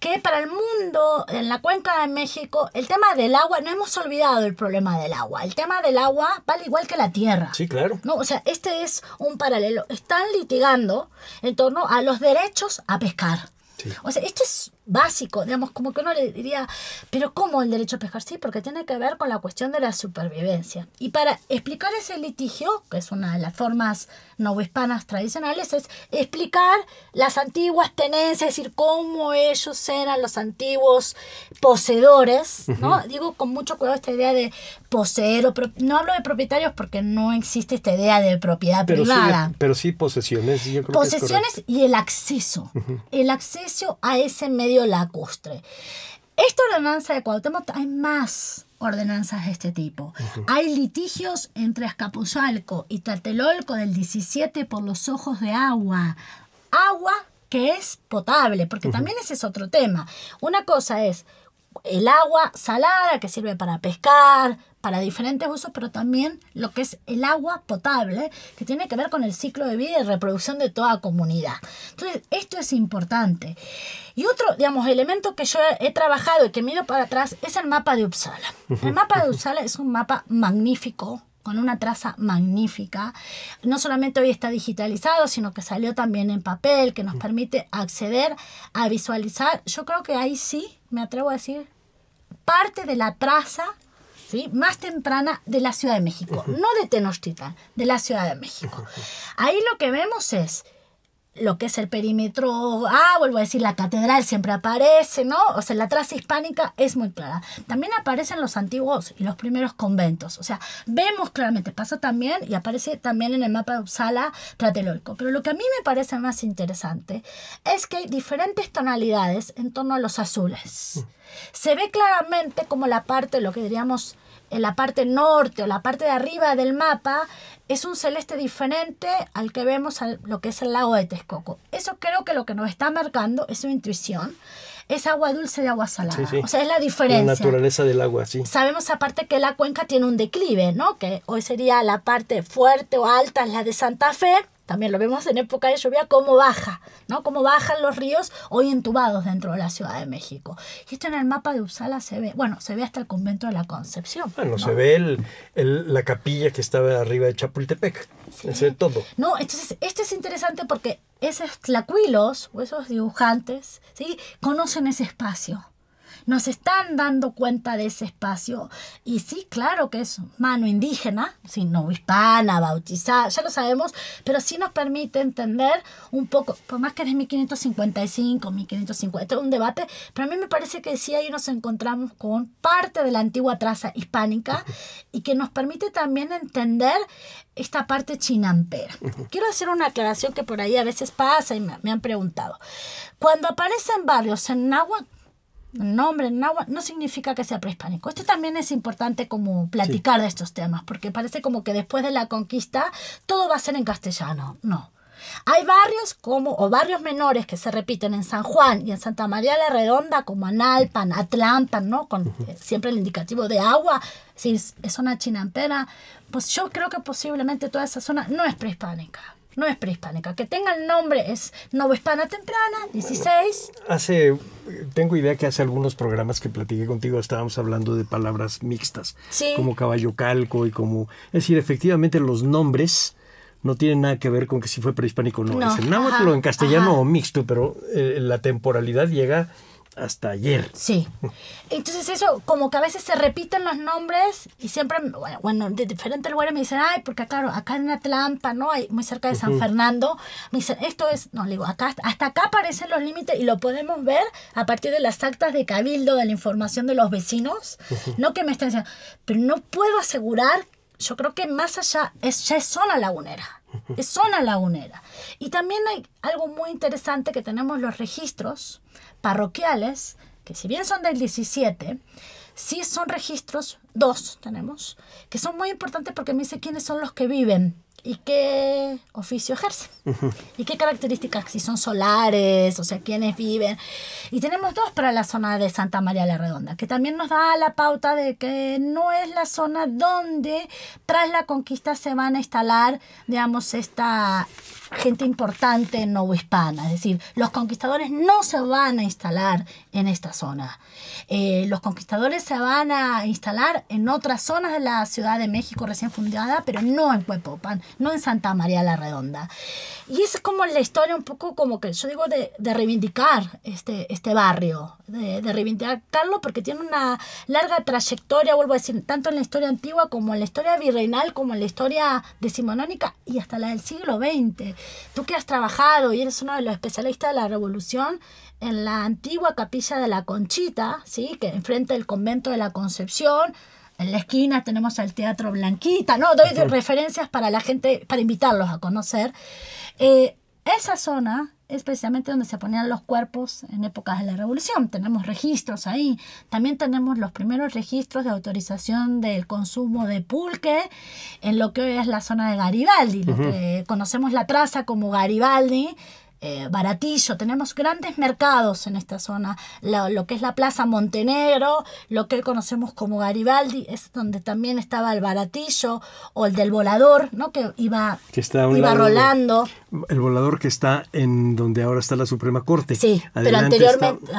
que para el mundo, en la cuenca de México, el tema del agua, no hemos olvidado el problema del agua. El tema del agua vale igual que la tierra. Sí, claro. No, o sea, este es un paralelo. Están litigando en torno a los derechos a pescar. Sí. O sea, esto es básico, digamos, como que uno le diría, pero ¿cómo el derecho a pescar? Sí, porque tiene que ver con la cuestión de la supervivencia. Y para explicar ese litigio, que es una de las formas novohispanas tradicionales, es explicar las antiguas tenencias, es decir, cómo ellos eran los antiguos poseedores, ¿no? Digo con mucho cuidado esta idea de poseer, no hablo de propietarios porque no existe esta idea de propiedad privada. pero sí posesiones, yo Posesiones y el acceso, el acceso a ese medio la lacustre. Esta ordenanza de Cuauhtémoc hay más ordenanzas de este tipo. Hay litigios entre Escapuzalco y Tlatelolco del 17 por los ojos de agua. Agua que es potable, porque también ese es otro tema. Una cosa es el agua salada que sirve para pescar, para diferentes usos, pero también lo que es el agua potable, que tiene que ver con el ciclo de vida y reproducción de toda comunidad. Entonces, esto es importante. Y otro, digamos, elemento que yo he trabajado y que miro para atrás es el mapa de Uppsala. El mapa de Uppsala es un mapa magnífico, con una traza magnífica. No solamente hoy está digitalizado, sino que salió también en papel, que nos permite acceder a visualizar. Yo creo que ahí sí, me atrevo a decir, parte de la traza ¿Sí? más temprana de la Ciudad de México, no de Tenochtitlan, de la Ciudad de México. Ahí lo que vemos es lo que es el perímetro, ah, vuelvo a decir, la catedral siempre aparece, ¿no? O sea, la traza hispánica es muy clara. También aparecen los antiguos y los primeros conventos, o sea, vemos claramente, pasa también y aparece también en el mapa de Uppsala Pero lo que a mí me parece más interesante es que hay diferentes tonalidades en torno a los azules. Mm. Se ve claramente como la parte, lo que diríamos, en la parte norte o la parte de arriba del mapa es un celeste diferente al que vemos lo que es el lago de Texcoco. Eso creo que lo que nos está marcando es su intuición. Es agua dulce de agua salada. O sea, es la diferencia. La naturaleza del agua, sí. Sabemos aparte que la cuenca tiene un declive, ¿no? Que hoy sería la parte fuerte o alta, la de Santa Fe, también lo vemos en época de lluvia, cómo baja, ¿no? Cómo bajan los ríos hoy entubados dentro de la Ciudad de México. Y esto en el mapa de Uppsala se ve, bueno, se ve hasta el convento de la Concepción. Bueno, se ve el, el, la capilla que estaba arriba de Chapultepec. ese Se ve todo. No, entonces, esto es interesante porque esos tlacuilos o esos dibujantes, ¿sí? Conocen ese espacio nos están dando cuenta de ese espacio. Y sí, claro que es mano indígena, sino no hispana, bautizada, ya lo sabemos, pero sí nos permite entender un poco, por más que es 1555, 1550, es un debate, pero a mí me parece que sí ahí nos encontramos con parte de la antigua traza hispánica y que nos permite también entender esta parte chinampera. Quiero hacer una aclaración que por ahí a veces pasa y me, han preguntado. Cuando aparecen barrios en agua no, hombre, no significa que sea prehispánico. Esto también es importante como platicar de estos temas, porque parece como que después de la conquista todo va a ser en castellano. No. Hay barrios como, o barrios menores que se repiten en San Juan y en Santa María la Redonda, como Analpan, Atlanta, ¿no? Con eh, siempre el indicativo de agua, si es, una zona chinampera, pues yo creo que posiblemente toda esa zona no es prehispánica no es prehispánica. Que tenga el nombre es Hispana temprana, 16. Hace, tengo idea que hace algunos programas que platiqué contigo estábamos hablando de palabras mixtas, sí. como caballo calco y como... Es decir, efectivamente los nombres no tienen nada que ver con que si fue prehispánico o no. en castellano o mixto, pero eh, la temporalidad llega hasta ayer. Sí. Entonces eso, como que a veces se repiten los nombres y siempre, bueno, de diferentes lugares me dicen, ay, porque claro, acá en Atlanta, ¿no? Muy cerca de San Fernando, me dicen, esto es, no, le digo, acá, hasta acá aparecen los límites y lo podemos ver a partir de las actas de cabildo, de la información de los vecinos, no que me estén diciendo, pero no puedo asegurar, yo creo que más allá, es, ya es zona lagunera. Es zona lagunera. Y también hay algo muy interesante que tenemos los registros, parroquiales, que si bien son del 17, sí son registros, dos tenemos, que son muy importantes porque me dice quiénes son los que viven y qué oficio ejercen y qué características, si son solares, o sea, quiénes viven. Y tenemos dos para la zona de Santa María la Redonda, que también nos da la pauta de que no es la zona donde tras la conquista se van a instalar, digamos, esta gente importante no hispana. Es decir, los conquistadores no se van a instalar en esta zona. Eh, los conquistadores se van a instalar en otras zonas de la Ciudad de México recién fundada, pero no en Huepopan, no en Santa María la Redonda. Y esa es como la historia un poco como que yo digo de, reivindicar este, este barrio, de, de reivindicarlo porque tiene una larga trayectoria, vuelvo a decir, tanto en la historia antigua como en la historia virreinal, como en la historia decimonónica y hasta la del siglo XX tú que has trabajado y eres uno de los especialistas de la revolución en la antigua capilla de la Conchita, ¿sí? que enfrente del convento de la Concepción, en la esquina tenemos al Teatro Blanquita, ¿no? Doy referencias para la gente, para invitarlos a conocer. Eh, esa zona es precisamente donde se ponían los cuerpos en épocas de la revolución. Tenemos registros ahí. También tenemos los primeros registros de autorización del consumo de pulque en lo que hoy es la zona de Garibaldi, conocemos la traza como Garibaldi, eh, baratillo, tenemos grandes mercados en esta zona, lo, que es la Plaza Montenegro, lo que conocemos como Garibaldi, es donde también estaba el Baratillo o el del volador, ¿no? que iba, que iba rolando. el volador que está en donde ahora está la Suprema Corte. Sí, adelante pero anteriormente...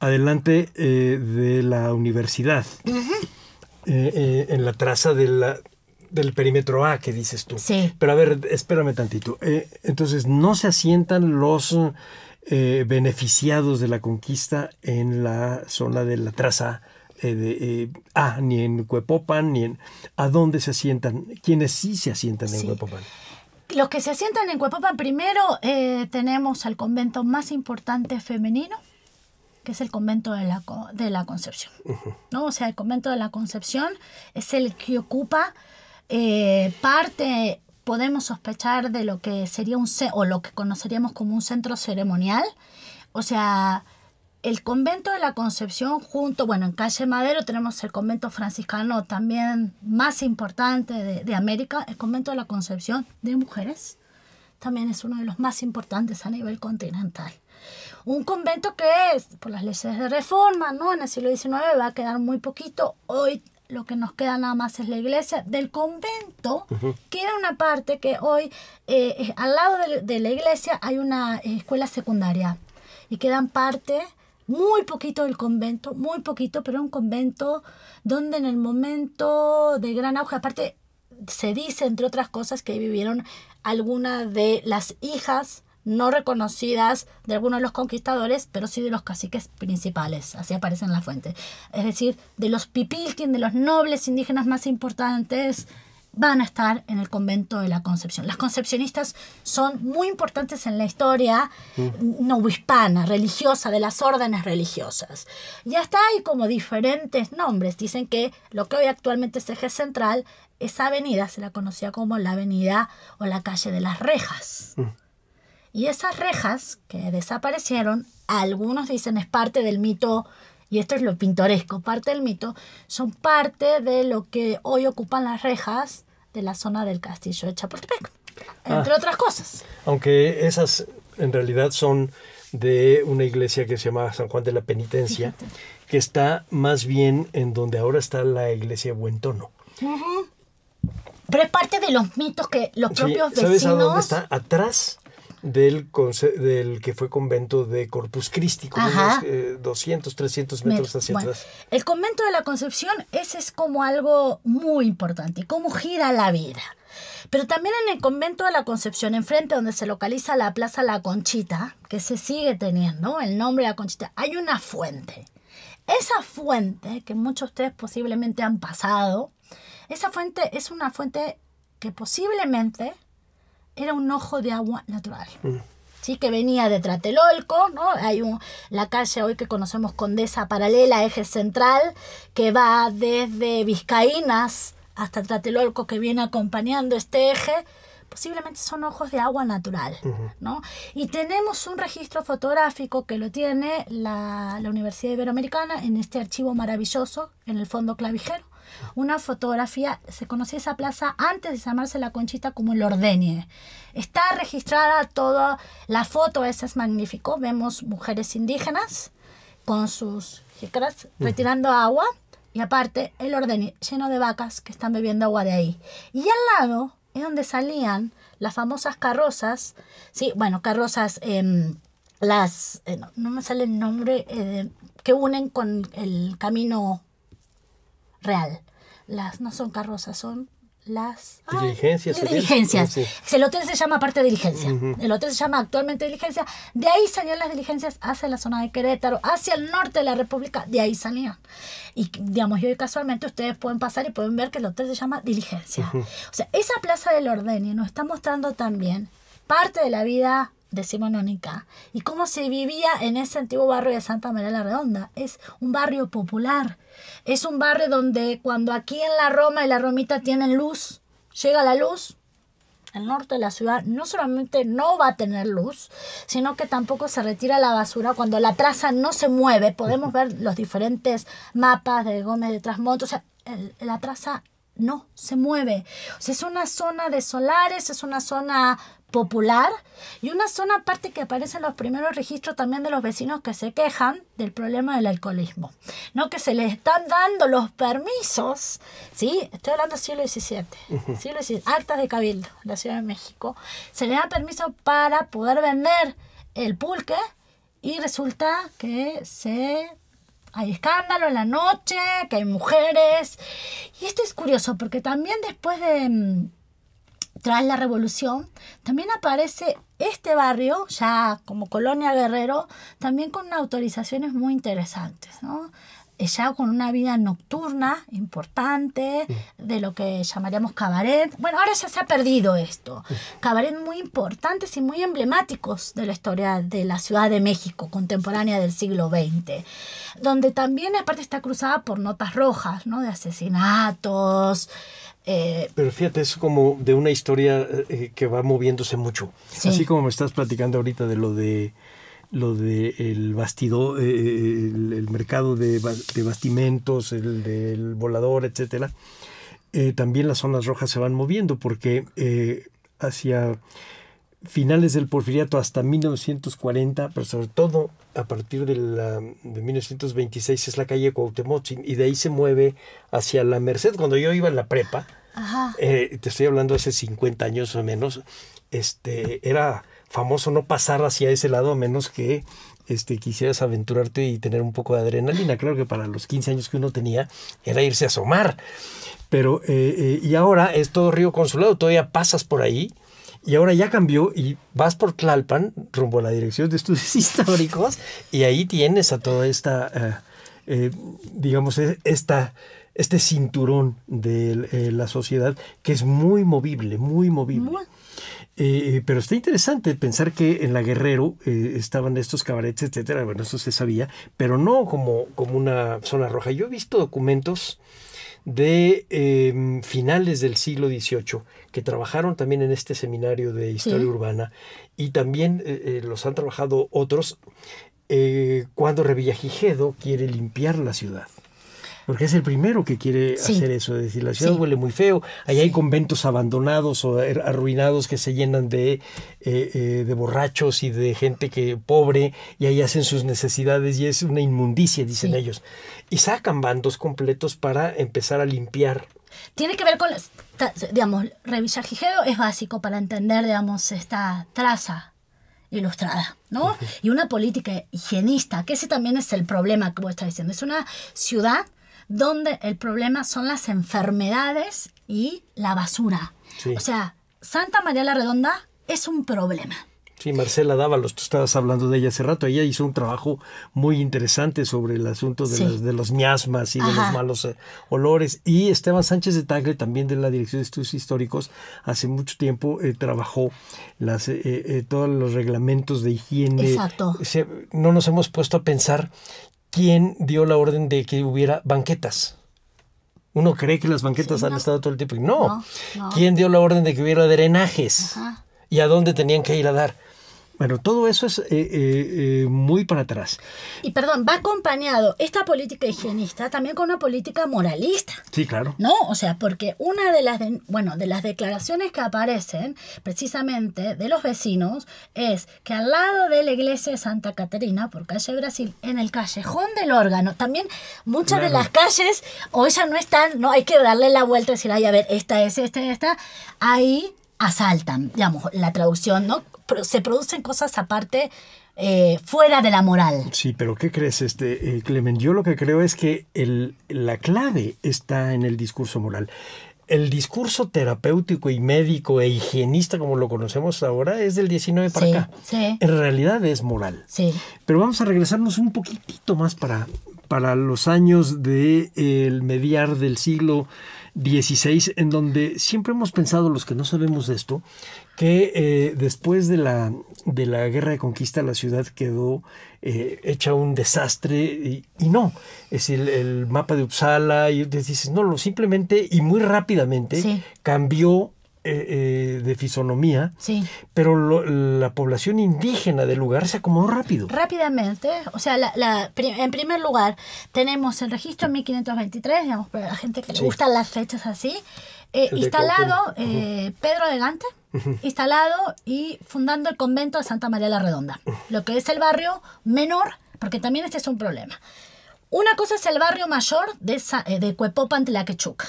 Adelante eh, de la universidad. Eh, en la traza de la del perímetro A que dices tú. Sí. Pero a ver, espérame tantito. Eh, entonces, no se asientan los eh, beneficiados de la conquista en la zona de la traza eh, de, A, ni en Cuepopan, ni en... ¿A dónde se asientan? ¿Quiénes sí se asientan en Cuepopan? Los que se asientan en Cuepopan, primero tenemos al convento más importante femenino, que es el convento de la, de la Concepción. ¿no? O sea, el convento de la Concepción es el que ocupa eh, parte podemos sospechar de lo que sería un o lo que conoceríamos como un centro ceremonial. O sea, el convento de la Concepción junto, bueno, en calle Madero tenemos el convento franciscano también más importante de, de América, el convento de la Concepción de mujeres, también es uno de los más importantes a nivel continental. Un convento que es, por las leyes de reforma, ¿no? En el siglo XIX va a quedar muy poquito. Hoy lo que nos queda nada más es la iglesia del convento, queda que era una parte que hoy, eh, al lado de, de, la iglesia hay una eh, escuela secundaria y quedan parte muy poquito del convento, muy poquito, pero un convento donde en el momento de gran auge, aparte se dice, entre otras cosas, que vivieron algunas de las hijas no reconocidas de algunos de los conquistadores, pero sí de los caciques principales, así aparece en la fuente. Es decir, de los pipilquín, de los nobles indígenas más importantes, van a estar en el convento de la Concepción. Las concepcionistas son muy importantes en la historia mm. novohispana, religiosa, de las órdenes religiosas. Ya está ahí como diferentes nombres. Dicen que lo que hoy actualmente es eje central, esa avenida se la conocía como la avenida o la calle de las rejas. Mm. Y esas rejas que desaparecieron, algunos dicen es parte del mito, y esto es lo pintoresco, parte del mito, son parte de lo que hoy ocupan las rejas de la zona del castillo de Chapultepec, entre ah. otras cosas. Aunque esas en realidad son de una iglesia que se llama San Juan de la Penitencia, que está más bien en donde ahora está la iglesia Buen Tono. Pero es parte de los mitos que los propios vecinos. ¿Sabes está? Atrás del, del que fue convento de Corpus Christi, unos, 200, eh, 300 metros hacia atrás. El convento de la Concepción, ese es como algo muy importante, cómo gira la vida. Pero también en el convento de la Concepción, enfrente donde se localiza la Plaza La Conchita, que se sigue teniendo el nombre de la Conchita, hay una fuente. Esa fuente, que muchos de ustedes posiblemente han pasado, esa fuente es una fuente que posiblemente era un ojo de agua natural. Mm. ¿Sí? que venía de Tratelolco, ¿no? Hay un, la calle hoy que conocemos Condesa Paralela, eje central, que va desde Vizcaínas hasta Tratelolco, que viene acompañando este eje, posiblemente son ojos de agua natural, ¿no? Y tenemos un registro fotográfico que lo tiene la Universidad Iberoamericana en este archivo maravilloso, en el fondo clavijero, una fotografía, se conocía esa plaza antes de llamarse La Conchita como el Ordenie Está registrada toda la foto, esa es magnífico. Vemos mujeres indígenas con sus jícaras retirando agua y aparte el Ordenie, lleno de vacas que están bebiendo agua de ahí. Y al lado es donde salían las famosas carrozas, sí, bueno, carrozas... Em, las, eh, no, me sale el nombre, eh, que unen con el camino real las no son carrozas, son las diligencias. diligencias. El hotel se llama parte de diligencia. El hotel se llama actualmente diligencia. De ahí salían las diligencias hacia la zona de Querétaro, hacia el norte de la República. De ahí salían. Y digamos, yo casualmente ustedes pueden pasar y pueden ver que el hotel se llama diligencia. O sea, esa plaza del Ordenio nos está mostrando también parte de la vida decimonónica. ¿Y cómo se vivía en ese antiguo barrio de Santa María la Redonda? Es un barrio popular. Es un barrio donde cuando aquí en la Roma y la Romita tienen luz, llega la luz, el norte de la ciudad no solamente no va a tener luz, sino que tampoco se retira la basura cuando la traza no se mueve. Podemos ver los diferentes mapas de Gómez de Trasmonte. la traza no se mueve. es una zona de solares, es una zona popular y una zona aparte que aparece en los primeros registros también de los vecinos que se quejan del problema del alcoholismo. No que se les están dando los permisos, ¿sí? Estoy hablando del siglo XVII, de Cabildo, la Ciudad de México. Se les da permiso para poder vender el pulque y resulta que se hay escándalo en la noche, que hay mujeres. Y esto es curioso porque también después de, mm, tras la revolución, también aparece este barrio, ya como colonia guerrero, también con autorizaciones muy interesantes, ¿no? ya con una vida nocturna importante, de lo que llamaríamos cabaret. Bueno, ahora ya se ha perdido esto. Cabaret muy importantes y muy emblemáticos de la historia de la Ciudad de México contemporánea del siglo XX, donde también aparte está cruzada por notas rojas, ¿no? De asesinatos, eh, Pero fíjate, es como de una historia eh, eh, que va moviéndose mucho. Así como me estás platicando ahorita de lo de lo del eh, eh, el, mercado de, de, bastimentos, el del volador, etcétera, eh, también las zonas rojas se van moviendo porque hacia finales del porfiriato hasta 1940, pero sobre todo a partir de, 1926 es la calle Cuauhtémoc y de ahí se mueve hacia la Merced. Cuando yo iba en la prepa, te estoy hablando hace 50 años o menos, este, era famoso no pasar hacia ese lado a menos que este, quisieras aventurarte y tener un poco de adrenalina. Claro que para los 15 años que uno tenía era irse a asomar. Pero, eh, eh, y ahora es todo Río Consulado, todavía pasas por ahí. Y ahora ya cambió y vas por Tlalpan rumbo a la Dirección de Estudios Históricos y ahí tienes a toda esta, eh, digamos, e, esta, este cinturón de la sociedad que es muy movible, muy movible. Eh, pero está interesante pensar que en la Guerrero eh, estaban estos cabaretes, etcétera. Bueno, eso se sabía, pero no como, como una zona roja. Yo he visto documentos de em, finales del siglo XVIII que trabajaron también en este seminario de historia urbana y también eh, los han trabajado otros cuando Revillagigedo quiere limpiar la ciudad. Porque es el primero que quiere hacer eso, es decir, la ciudad huele muy feo, allá hay conventos abandonados o er, arruinados que se llenan de, eh, eh, de borrachos y de gente que pobre y ahí hacen sus necesidades y es una inmundicia, dicen ellos. Y sacan bandos completos para empezar a limpiar. Tiene que ver con, Digamos, digamos, revillagigedo es básico para entender, digamos, esta traza ilustrada, ¿no? Y una política higienista, que ese también es el problema que vos estás diciendo. Es una ciudad donde el problema son las enfermedades y la basura. O sea, Santa María la Redonda es un problema. Sí, Marcela Dávalos, tú estabas hablando de ella hace rato. Ella hizo un trabajo muy interesante sobre el asunto de, los miasmas y de los malos eh, olores. Y Esteban Sánchez de Tagle, también de la Dirección de Estudios Históricos, hace mucho tiempo eh, trabajó las, eh, todos los reglamentos de higiene. Exacto. no nos hemos puesto a pensar quién dio la orden de que hubiera banquetas. Uno cree que las banquetas han estado todo el tiempo. No. no, ¿Quién dio la orden de que hubiera drenajes? ¿Y a dónde tenían que ir a dar? Bueno, todo eso es eh, eh, eh, muy para atrás. Y perdón, va acompañado esta política higienista también con una política moralista. Sí, claro. No, o sea, porque una de las, bueno, de las declaraciones que aparecen precisamente de los vecinos es que al lado de la iglesia de Santa Caterina, por calle Brasil, en el callejón del órgano, también muchas de las calles o ellas no están, no hay que darle la vuelta y decir, ay, a ver, esta es, esta, esta, ahí asaltan, digamos, la traducción, ¿no? Se producen cosas aparte eh, fuera de la moral. Sí, pero ¿qué crees, este, eh, Yo lo que creo es que el, la clave está en el discurso moral. El discurso terapéutico y médico e higienista, como lo conocemos ahora, es del 19 para acá. En realidad es moral. Sí. Pero vamos a regresarnos un poquitito más para, para los años del de, mediar del siglo 16, en donde siempre hemos pensado, los que no sabemos de esto, que eh, después de la, de la guerra de conquista la ciudad quedó eh, hecha un desastre y, no, es el, el, mapa de Uppsala y dices, no, lo simplemente y muy rápidamente cambió eh, eh, de fisonomía, sí. pero la población indígena del lugar se acomodó rápido. Rápidamente, o sea, en primer lugar, tenemos el registro 1523, digamos, para la gente que le gustan las fechas así, eh, instalado Pedro de instalado y fundando el convento de Santa María la Redonda, lo que es el barrio menor, porque también este es un problema. Una cosa es el barrio mayor de, eh, de Cuepopan Tlaquechuca,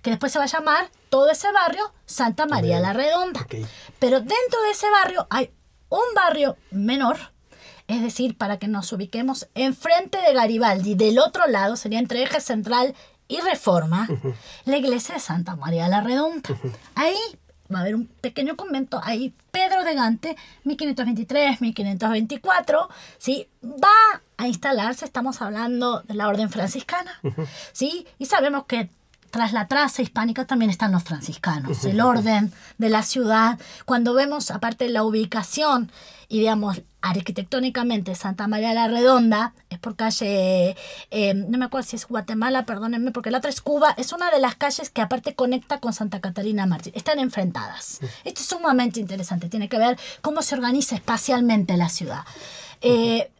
que después se va a llamar todo ese barrio Santa María la Redonda. Pero dentro de ese barrio hay un barrio menor, es decir, para que nos ubiquemos enfrente de Garibaldi, del otro lado sería entre eje central y reforma, la iglesia de Santa María la Redonda. Ahí va a haber un pequeño convento ahí, Pedro de Gante, 1523, 1524, ¿sí? Va a instalarse, estamos hablando de la orden franciscana, ¿sí? Y sabemos que tras la traza hispánica también están los franciscanos, el orden de la ciudad. Cuando vemos, aparte la ubicación y digamos arquitectónicamente Santa María la Redonda es por calle, eh, no me acuerdo si es Guatemala, perdónenme, porque la otra es Cuba, es una de las calles que aparte conecta con Santa Catarina Martín. están enfrentadas. Esto es sumamente interesante, tiene que ver cómo se organiza espacialmente la ciudad. Eh,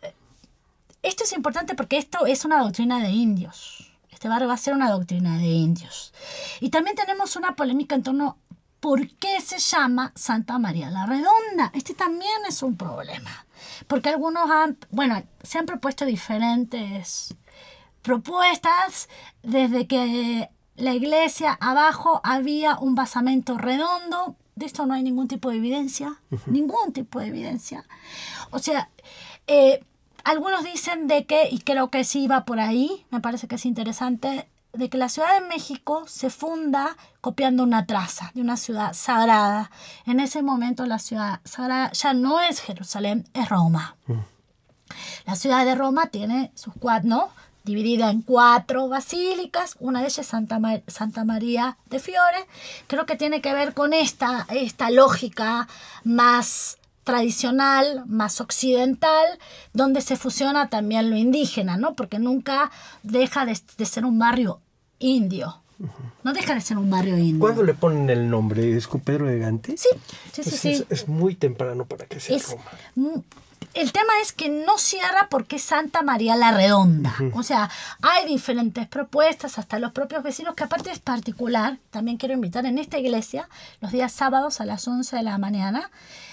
esto es importante porque esto es una doctrina de indios. Este barrio va a ser una doctrina de indios. Y también tenemos una polémica en torno a por qué se llama Santa María la Redonda. Este también es un problema. Porque algunos han, bueno, se han propuesto diferentes propuestas desde que la iglesia abajo había un basamento redondo. De esto no hay ningún tipo de evidencia, ningún tipo de evidencia. O sea, eh, algunos dicen de que, y creo que sí va por ahí, me parece que es interesante, de que la Ciudad de México se funda copiando una traza de una ciudad sagrada. En ese momento la ciudad sagrada ya no es Jerusalén, es Roma. Mm. La ciudad de Roma tiene sus cuatro, ¿no? dividida en cuatro basílicas, una de ellas Santa, Santa María de Fiore. Creo que tiene que ver con esta, esta lógica más tradicional, más occidental, donde se fusiona también lo indígena, ¿no? Porque nunca deja de, ser un barrio indio. No deja de ser un barrio indio. ¿Cuándo le ponen el nombre? ¿Es Pedro de Gante? Sí, sí, sí, es, muy temprano para que sea El tema es que no cierra porque es Santa María la Redonda. O sea, hay diferentes propuestas, hasta los propios vecinos, que aparte es particular. También quiero invitar en esta iglesia los días sábados a las 11 de la mañana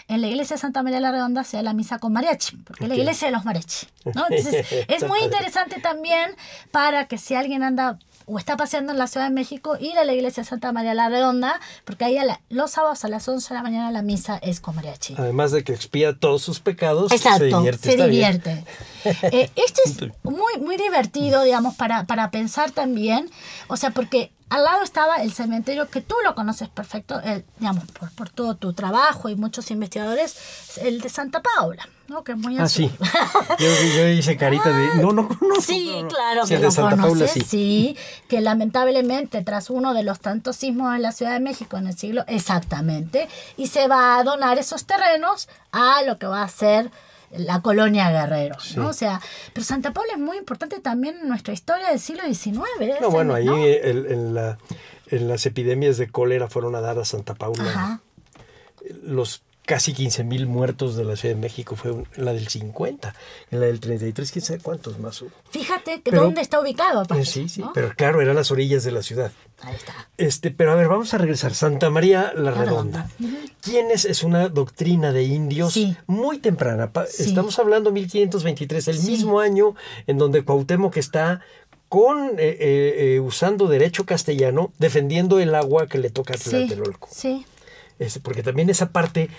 en la iglesia de Santa María la Redonda se da la misa con mariachi, porque es la iglesia de los mariachi. ¿no? Entonces, es muy interesante también para que si alguien anda o está paseando en la Ciudad de México, ir a la iglesia de Santa María la Redonda, porque ahí los sábados a las 11 de la mañana la misa es con mariachi. Además de que expía todos sus pecados, se divierte. Se divierte. Eh, esto es muy, muy divertido, digamos, para, para pensar también, o sea, porque al lado estaba el cementerio que tú lo conoces perfecto, eh, digamos, por, por, todo tu trabajo y muchos investigadores, el de Santa Paula, ¿no? Que es muy así. Ah, sí. Yo, yo, hice carita de... No, no conozco. Sí, claro que el sí. sí. Que lamentablemente, tras uno de los tantos sismos en la Ciudad de México en el siglo... Exactamente. Y se va a donar esos terrenos a lo que va a ser la colonia Guerrero, ¿no? O sea, pero Santa Paula es muy importante también en nuestra historia del siglo XIX. No, bueno, ahí en, las epidemias de cólera fueron a dar a Santa Paula. Los casi 15 mil muertos de la Ciudad de México fue la del 50, en la del 33, quién sabe cuántos más hubo. Fíjate que dónde está ubicado, eh, Sí, sí, pero claro, eran las orillas de la ciudad. Ahí está. Este, pero a ver, vamos a regresar. Santa María la, Redonda. Quién Es una doctrina de indios muy temprana. Estamos hablando 1523, el mismo año en donde Cuauhtémoc está con eh, eh, usando derecho castellano defendiendo el agua que le toca a Tlatelolco. sí porque también esa parte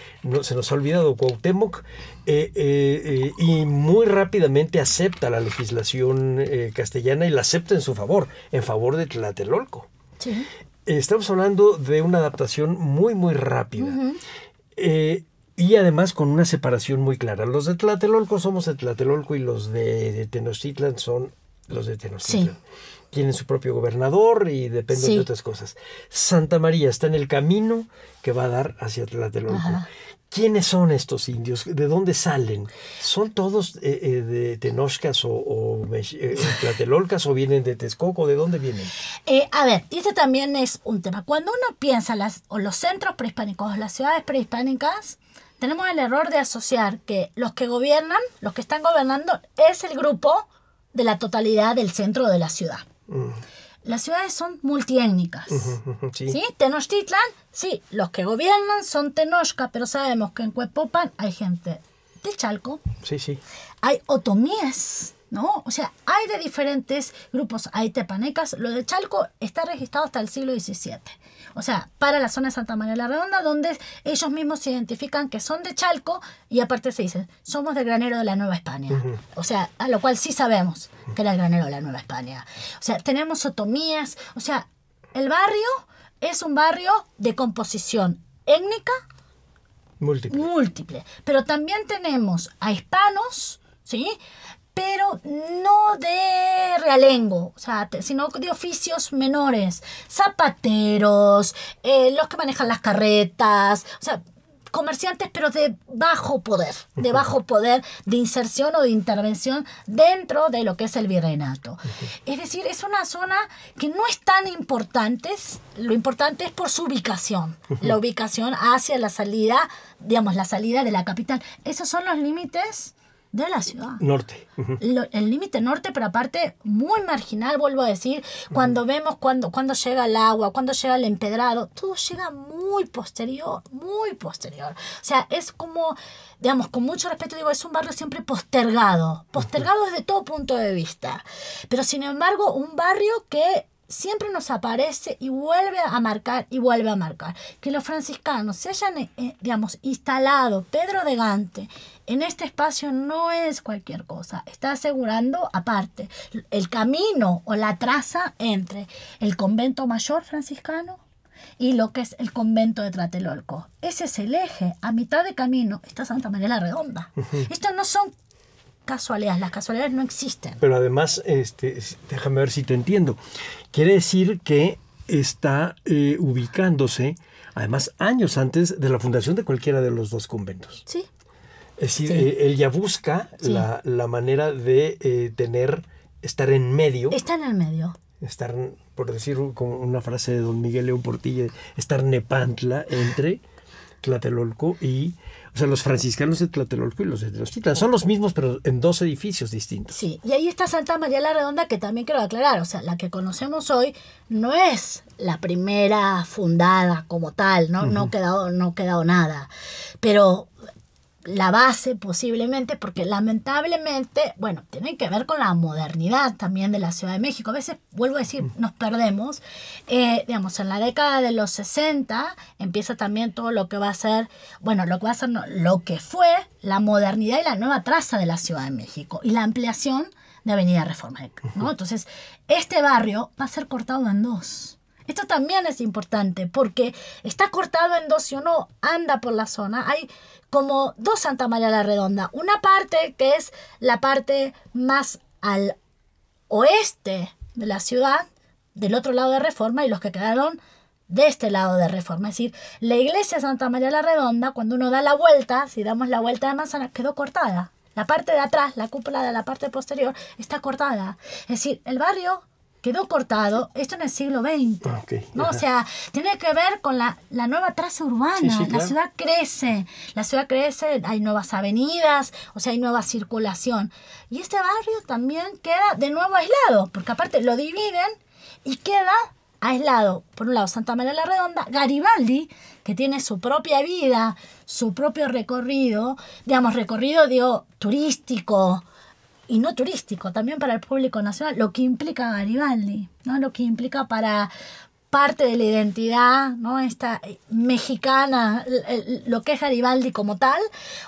se nos ha olvidado. Cuauhtémoc eh, eh, eh, y muy rápidamente acepta la legislación castellana y la acepta en su favor, en favor de Tlatelolco. Estamos hablando de una adaptación muy, muy rápida. y además con una separación muy clara. Los de Tlatelolco somos de Tlatelolco y los de, de Tenochtitlan son los de Tenochtitlan tienen su propio gobernador y dependen de otras cosas. Santa María está en el camino que va a dar hacia Tlatelolco. ¿Quiénes son estos indios? ¿De dónde salen? ¿Son todos eh, eh, de Tenochcas o, eh, o Tlatelolcas o vienen de Texcoco? ¿De dónde vienen? a ver, este también es un tema. Cuando uno piensa las, o los centros prehispánicos o las ciudades prehispánicas, tenemos el error de asociar que los que gobiernan, los que están gobernando, es el grupo de la totalidad del centro de la ciudad. Mm. Las ciudades son multiétnicas. sí. Tenochtitlan, sí, los que gobiernan son Tenochca, pero sabemos que en Cuepopan hay gente de Chalco. Sí, sí. Hay otomíes, ¿no? O sea, hay de diferentes grupos. Hay tepanecas. Lo de Chalco está registrado hasta el siglo XVII o sea, para la zona de Santa María la Redonda, donde ellos mismos se identifican que son de Chalco y aparte se dicen, somos del granero de la Nueva España. O sea, a lo cual sí sabemos que era el granero de la Nueva España. O sea, tenemos otomías, o sea, el barrio es un barrio de composición étnica múltiple. múltiple. Pero también tenemos a hispanos, ¿sí? pero no de realengo, o sea, sino de oficios menores, zapateros, eh, los que manejan las carretas, o sea, comerciantes, pero de bajo poder, de bajo poder de inserción o de intervención dentro de lo que es el virreinato. Es decir, es una zona que no es tan importante, lo importante es por su ubicación, la ubicación hacia la salida, digamos, la salida de la capital. Esos son los límites de la ciudad. Norte. el límite norte, pero aparte muy marginal, vuelvo a decir, cuando vemos cuando, cuando llega el agua, cuando llega el empedrado, todo llega muy posterior, muy posterior. O sea, es como, digamos, con mucho respeto digo, es un barrio siempre postergado, postergado desde todo punto de vista. Pero sin embargo, un barrio que siempre nos aparece y vuelve a marcar y vuelve a marcar. Que los franciscanos se hayan, eh, digamos, instalado Pedro de Gante en este espacio no es cualquier cosa. Está asegurando, aparte, el camino o la traza entre el convento mayor franciscano y lo que es el convento de Tratelolco. Ese es el eje. A mitad de camino está Santa María la Redonda. estos no son casualidades. Las casualidades no existen. Pero además, este, déjame ver si te entiendo. Quiere decir que está eh, ubicándose, además, años antes de la fundación de cualquiera de los dos conventos. Sí. Es decir, eh, él ya busca la, manera de eh, tener, estar en medio. Estar en el medio. Estar, por decir con una frase de don Miguel León Portilla, estar nepantla entre Tlatelolco y o sea, los franciscanos de Tlatelolco y los de Tenochtitlan son los mismos, pero en dos edificios distintos. Sí, y ahí está Santa María la Redonda, que también quiero aclarar, o sea, la que conocemos hoy no es la primera fundada como tal, no, ha quedado, no quedado nada, pero la base posiblemente, porque lamentablemente, bueno, tienen que ver con la modernidad también de la Ciudad de México. A veces, vuelvo a decir, mm. nos perdemos. Eh, digamos, en la década de los 60 empieza también todo lo que va a ser, bueno, lo que va a ser, lo que fue la modernidad y la nueva traza de la Ciudad de México y la ampliación de Avenida Reforma. ¿no? Entonces, este barrio va a ser cortado en dos. Esto también es importante porque está cortado en dos y uno anda por la zona. Hay como dos Santa María la Redonda. Una parte que es la parte más al oeste de la ciudad, del otro lado de Reforma, y los que quedaron de este lado de Reforma. Es decir, la iglesia Santa María la Redonda, cuando uno da la vuelta, si damos la vuelta de manzana, quedó cortada. La parte de atrás, la cúpula de la parte posterior, está cortada. Es decir, el barrio quedó cortado, esto en el siglo XX. Ah, o sea, tiene que ver con la, nueva traza urbana. la ciudad crece, la ciudad crece, hay nuevas avenidas, o sea, hay nueva circulación. Y este barrio también queda de nuevo aislado, porque aparte lo dividen y queda aislado. Por un lado, Santa María la Redonda, Garibaldi, que tiene su propia vida, su propio recorrido, digamos, recorrido digo, turístico, y no turístico, también para el público nacional, lo que implica Garibaldi, ¿no? lo que implica para, parte de la identidad, ¿no? Esta eh, mexicana, lo que es Garibaldi como tal,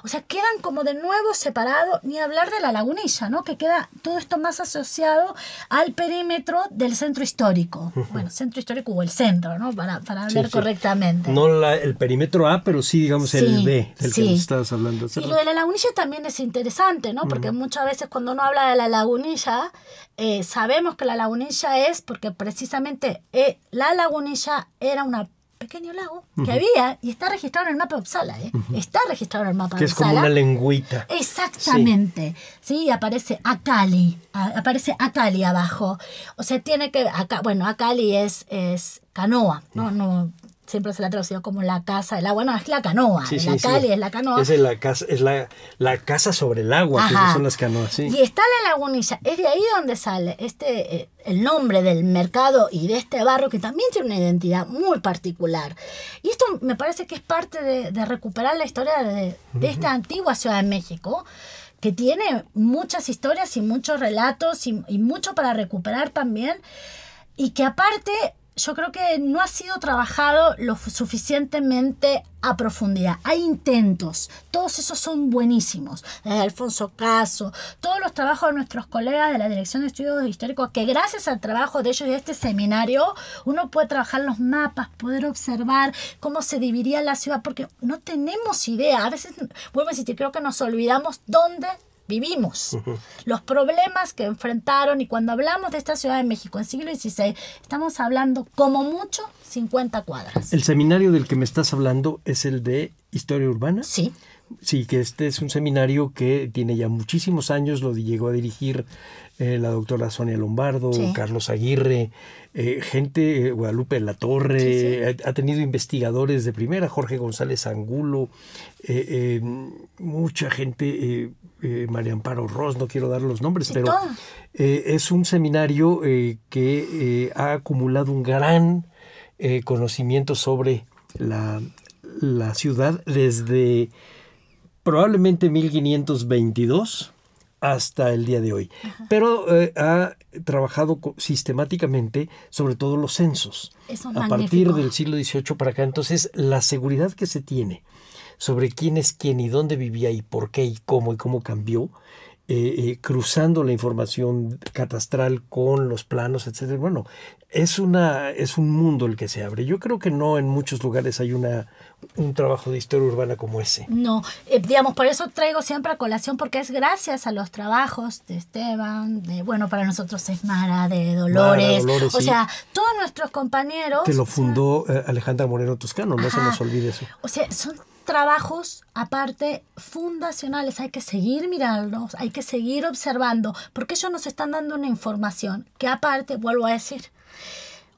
o sea, quedan como de nuevo separados, ni hablar de la lagunilla, ¿no? Que queda todo esto más asociado al perímetro del centro histórico, bueno, centro histórico o el centro, ¿no? Para, para hablar correctamente. No el perímetro A, pero sí, digamos, el B, del que nos estabas hablando. Y lo de la lagunilla también es interesante, ¿no? Porque muchas veces cuando uno habla de la lagunilla, eh, sabemos que la lagunilla es porque precisamente eh, la la Lagunilla era un pequeño lago que había y está registrado en el mapa de Uppsala. ¿eh? Está registrado en el mapa de Uppsala. Que es como una lengüita. Exactamente. Sí, aparece Akali. aparece Akali abajo. O sea, tiene que. Acá, bueno, Akali es, es canoa. No, no, siempre se la ha traducido como la casa del agua. No, es la canoa. la calle, es la canoa. Es, la, casa, sobre el agua, que son las canoas. Y está la lagunilla. Es de ahí donde sale este, eh, el nombre del mercado y de este barro, que también tiene una identidad muy particular. Y esto me parece que es parte de, recuperar la historia de, esta antigua Ciudad de México que tiene muchas historias y muchos relatos y, y mucho para recuperar también, y que aparte yo creo que no ha sido trabajado lo suficientemente a profundidad. Hay intentos, todos esos son buenísimos. Eh, Alfonso Caso, todos los trabajos de nuestros colegas de la Dirección de Estudios Históricos, que gracias al trabajo de ellos y de este seminario, uno puede trabajar los mapas, poder observar cómo se dividía la ciudad, porque no tenemos idea. A veces, vuelvo a insistir, creo que nos olvidamos dónde vivimos, los problemas que enfrentaron y cuando hablamos de esta Ciudad de México en siglo XVI, estamos hablando como mucho 50 cuadras. El seminario del que me estás hablando es el de Historia Urbana. Sí. Sí, que este es un seminario que tiene ya muchísimos años, lo llegó a dirigir eh, la doctora Sonia Lombardo, Carlos Aguirre, eh, gente, eh, Guadalupe La Torre, ha, tenido investigadores de primera, Jorge González Angulo, eh, eh, mucha gente, eh, María Amparo Ross, no quiero dar los nombres, pero es un seminario que ha acumulado un gran conocimiento sobre la, ciudad desde probablemente 1522 hasta el día de hoy. Pero ha trabajado sistemáticamente sobre todo los censos. a partir del siglo XVIII para acá. Entonces, la seguridad que se tiene sobre quién es quién y dónde vivía y por qué y cómo y cómo cambió, eh, eh, cruzando la información catastral con los planos, etcétera. Bueno, es una es un mundo el que se abre. Yo creo que no en muchos lugares hay una un trabajo de historia urbana como ese. No, eh, digamos por eso traigo siempre a colación porque es gracias a los trabajos de Esteban, de bueno para nosotros es Mara, de Dolores, o sea todos nuestros compañeros. que lo fundó Alejandra Moreno Toscano, no se nos olvide eso. O sea son trabajos aparte fundacionales, hay que seguir mirándolos, hay que seguir observando, porque ellos nos están dando una información que aparte, vuelvo a decir,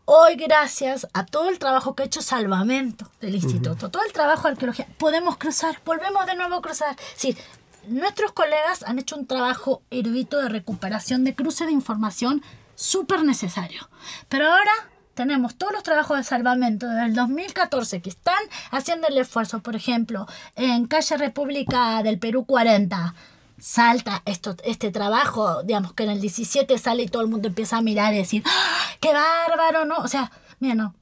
hoy gracias a todo el trabajo que ha hecho Salvamento del Instituto, todo el trabajo de arqueología, podemos cruzar, volvemos de nuevo a cruzar. decir, nuestros colegas han hecho un trabajo erudito de recuperación, de cruce de información súper necesario, pero ahora tenemos todos los trabajos de salvamento del 2014 que están haciendo el esfuerzo, por ejemplo, en calle República del Perú 40. Salta esto, este trabajo, digamos que en el 17 sale y todo el mundo empieza a mirar y decir, ¡Ah, ¡qué bárbaro! ¿no? O sea, mira, no,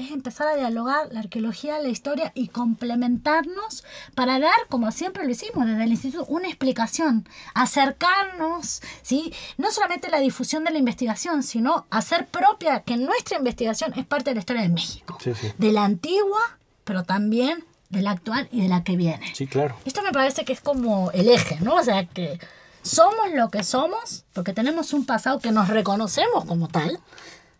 es empezar a dialogar la arqueología, la historia y complementarnos para dar, como siempre lo hicimos desde el instituto, una explicación, acercarnos, ¿sí? no solamente la difusión de la investigación, sino hacer propia que nuestra investigación es parte de la historia de México, de la antigua, pero también de la actual y de la que viene. Sí, claro. Esto me parece que es como el eje, ¿no? O sea, que somos lo que somos porque tenemos un pasado que nos reconocemos como tal,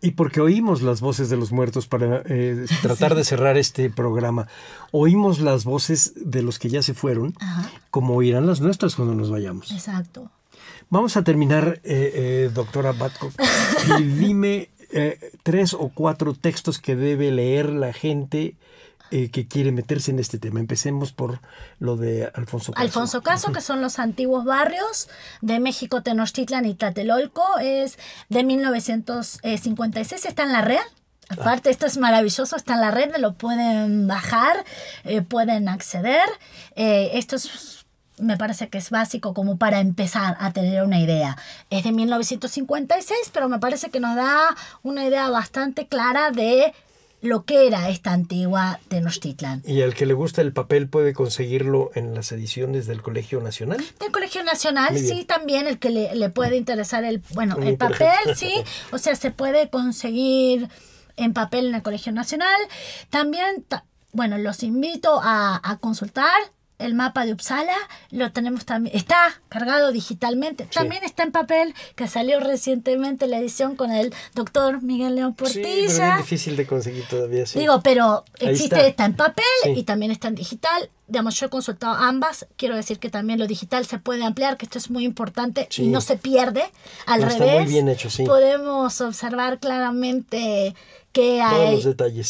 y porque oímos las voces de los muertos para eh, tratar de cerrar este programa. Oímos las voces de los que ya se fueron, como oirán las nuestras cuando nos vayamos. Exacto. Vamos a terminar, eh, eh, doctora Batcock. y dime tres o cuatro textos que debe leer la gente eh, que quiere meterse en este tema. Empecemos por lo de Alfonso Caso. Alfonso Caso, que son los antiguos barrios de México, Tenochtitlan y Tlatelolco, es de 1956, está en la red. Ah. Aparte, esto es maravilloso, está en la red, lo pueden bajar, eh, pueden acceder. Eh, esto me parece que es básico como para empezar a tener una idea. Es de 1956, pero me parece que nos da una idea bastante clara de lo que era esta antigua Tenochtitlan. Y al que le gusta el papel puede conseguirlo en las ediciones del Colegio Nacional. Del Colegio Nacional, sí, también el que le, puede interesar el, bueno, el papel, sí, o sea, se puede conseguir en papel en el Colegio Nacional. También, bueno, los invito a, a consultar el mapa de Uppsala, lo tenemos también, está cargado digitalmente, también está en papel, que salió recientemente la edición con el doctor Miguel León Portilla. Sí, pero es difícil de conseguir todavía, sí. Digo, pero existe, está. en papel y también está en digital. Digamos, yo he consultado ambas, quiero decir que también lo digital se puede ampliar, que esto es muy importante y no se pierde. Al revés, bien hecho, podemos observar claramente que hay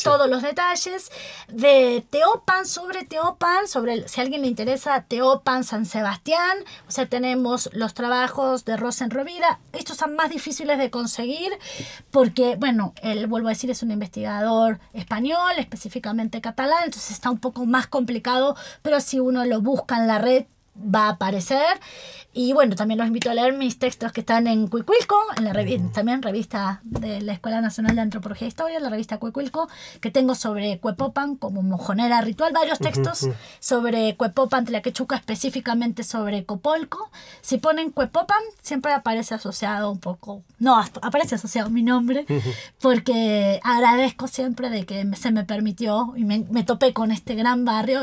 todos los detalles de Teopan, sobre Teopan, sobre si a alguien le interesa Teopan, San Sebastián, o sea, tenemos los trabajos de Rosen Rovira, estos son más difíciles de conseguir porque, bueno, él, vuelvo a decir, es un investigador español, específicamente catalán, entonces está un poco más complicado, pero si uno lo busca en la red, va a aparecer. Y bueno, también los invito a leer mis textos que están en Cuicuilco, en la también revista de la Escuela Nacional de Antropología e Historia, la revista Cuicuilco, que tengo sobre Cuepopan como mojonera ritual, varios textos sobre Cuepopan sobre la quechuca específicamente sobre Copolco. Si ponen Cuepopan, siempre aparece asociado un poco, no, aparece asociado mi nombre, porque agradezco siempre de que se me permitió y me, me topé con este gran barrio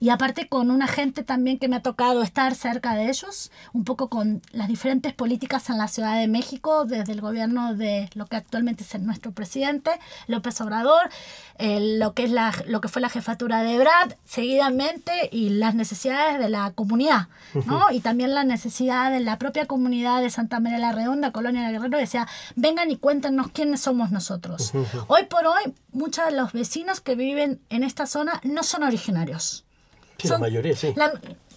y aparte con una gente también que me ha tocado estar cerca de ellos, un poco con las diferentes políticas en la Ciudad de México, desde el gobierno de lo que actualmente es nuestro presidente, López Obrador, lo, que es la, lo que fue la jefatura de Brad, seguidamente, y las necesidades de la comunidad, ¿no? Y también la necesidad de la propia comunidad de Santa María la Redonda, Colonia de Guerrero, decía, vengan y cuéntenos quiénes somos nosotros. Hoy por hoy, muchos de los vecinos que viven en esta zona no son originarios. Sí, son, la mayoría, sí.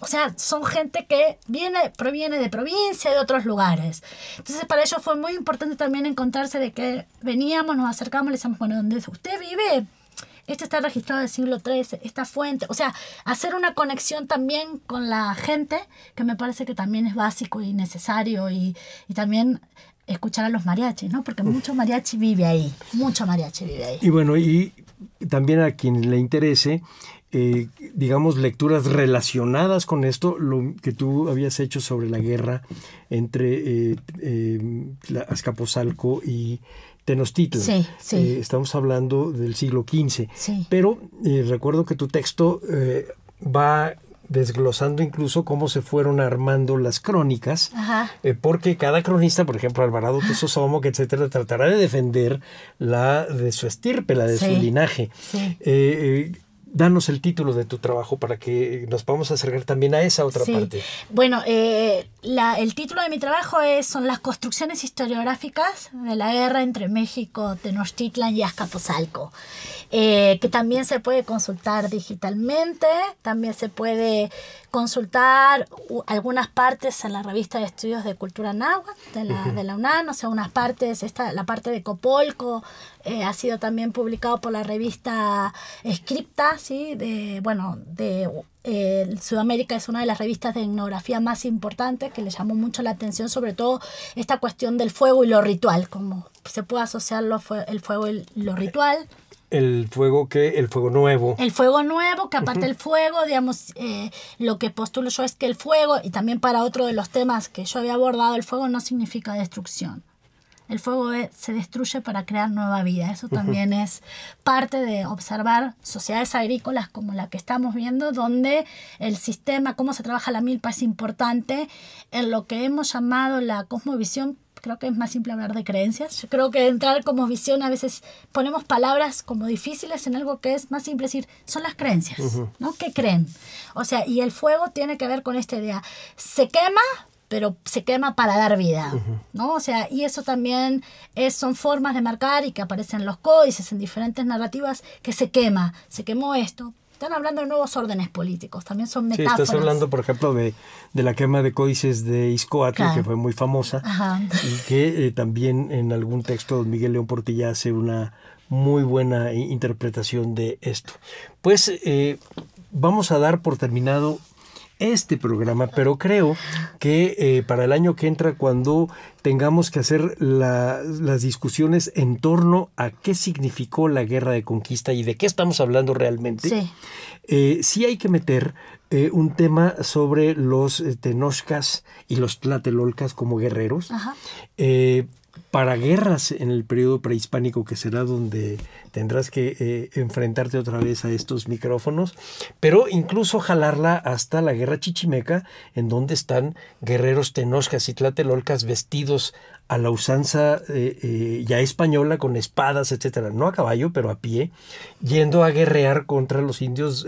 o sea, son gente que viene, proviene de provincia, de otros lugares. Entonces, para ellos fue muy importante también encontrarse de que veníamos, nos acercamos, le decíamos, bueno, ¿dónde usted vive? Esto está registrado del siglo XIII, esta fuente. O sea, hacer una conexión también con la gente, que me parece que también es básico y necesario, y, y también escuchar a los mariachis, ¿no? Porque mucho mariachi vive ahí, mucho mariachi vive ahí. Y bueno, y también a quien le interese, eh, digamos, lecturas relacionadas con esto, lo que tú habías hecho sobre la guerra entre eh, eh y Tenochtitlan. Sí, sí. Eh, estamos hablando del siglo XV. Sí. Pero recuerdo que tu texto va desglosando incluso cómo se fueron armando las crónicas, porque cada cronista, por ejemplo, Alvarado que etcétera, tratará de defender la de su estirpe, la de su linaje danos el título de tu trabajo para que nos podamos acercar también a esa otra sí. parte. Bueno, eh, el título de mi trabajo es, son las construcciones historiográficas de la guerra entre México, Tenochtitlan y Azcapotzalco, eh, que también se puede consultar digitalmente, también se puede consultar algunas partes en la revista de estudios de cultura náhuatl de la, de UNAM, o sea, unas partes, esta, la parte de Copolco eh, ha sido también publicado por la revista Escripta, ¿sí? de, bueno, de Sudamérica es una de las revistas de etnografía más importantes que le llamó mucho la atención, sobre todo esta cuestión del fuego y lo ritual, como se puede asociar lo, el fuego y lo ritual el fuego que el fuego nuevo el fuego nuevo que aparte del fuego digamos eh, lo que postulo yo es que el fuego y también para otro de los temas que yo había abordado el fuego no significa destrucción el fuego e, se destruye para crear nueva vida. Eso también es parte de observar sociedades agrícolas como la que estamos viendo, donde el sistema, cómo se trabaja la milpa es importante en lo que hemos llamado la cosmovisión. Creo que es más simple hablar de creencias. Yo creo que entrar como visión a veces ponemos palabras como difíciles en algo que es más simple decir, son las creencias, ¿no? ¿Qué creen? O sea, y el fuego tiene que ver con esta idea. Se quema pero se quema para dar vida, ¿no? O sea, y eso también es, son formas de marcar y que aparecen los códices en diferentes narrativas que se quema, se quemó esto. Están hablando de nuevos órdenes políticos, también son metáforas. Sí, estás hablando, por ejemplo, de, la quema de códices de Iscoatl, que fue muy famosa, y que eh, también en algún texto Miguel León Portilla hace una muy buena interpretación de esto. Pues eh, vamos a dar por terminado este programa, pero creo que eh, para el año que entra, cuando tengamos que hacer las discusiones en torno a qué significó la guerra de conquista y de qué estamos hablando realmente, sí, eh, hay que meter eh, un tema sobre los Tenoscas y los tlatelolcas como guerreros. Ajá para guerras en el periodo prehispánico, que será donde tendrás que eh, enfrentarte otra vez a estos micrófonos, pero incluso jalarla hasta la guerra chichimeca, en donde están guerreros tenoscas y tlatelolcas vestidos a la usanza eh, eh, ya española con espadas, etcétera, no a caballo, pero a pie, yendo a guerrear contra los indios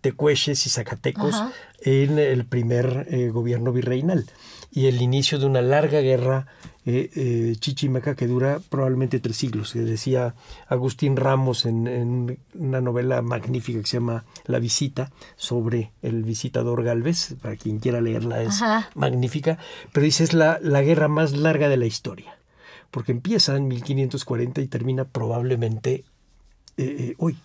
tecueches y zacatecos en el primer eh, gobierno virreinal y el inicio de una larga guerra eh, eh, chichimeca que dura probablemente tres siglos, que decía Agustín Ramos en, una novela magnífica que se llama La visita sobre el visitador Galvez, para quien quiera leerla es magnífica, pero dice es la, guerra más larga de la historia, porque empieza en 1540 y termina probablemente hoy.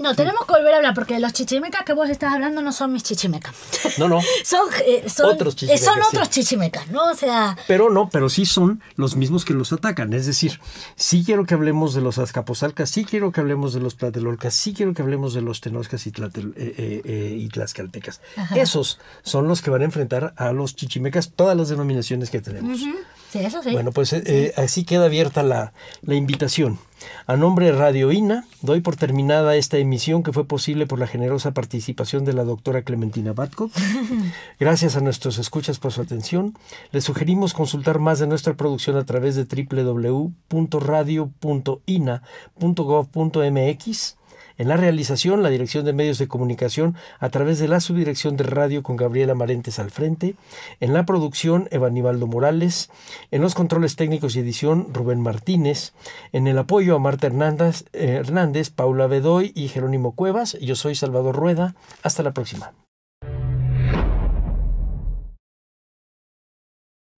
No, tenemos que volver a hablar porque los chichimecas que vos estás hablando no son mis chichimecas. No, no. son, eh, son, otros chichimecas. Eh, son otros chichimecas, ¿no? O sea. Pero no, pero sí son los mismos que los atacan. Es decir, sí quiero que hablemos de los azcapozalcas, sí quiero que hablemos de los tlatelolcas, sí quiero que hablemos de los tenoscas eh, y, tlaxcaltecas. Esos son los que van a enfrentar a los chichimecas todas las denominaciones que tenemos. Bueno, pues eh, eh, así queda abierta la, invitación. A nombre de Radio INA, doy por terminada esta emisión que fue posible por la generosa participación de la doctora Clementina Batco. Gracias a nuestros escuchas por su atención. Les sugerimos consultar más de nuestra producción a través de www.radio.ina.gov.mx en la realización, la Dirección de Medios de Comunicación a través de la Subdirección de Radio con Gabriela Marentes al frente. En la producción, Evanibaldo Morales. En los controles técnicos y edición, Rubén Martínez. En el apoyo a Marta Hernández, eh, Hernández Paula Bedoy y Jerónimo Cuevas. Yo soy Salvador Rueda. Hasta la próxima.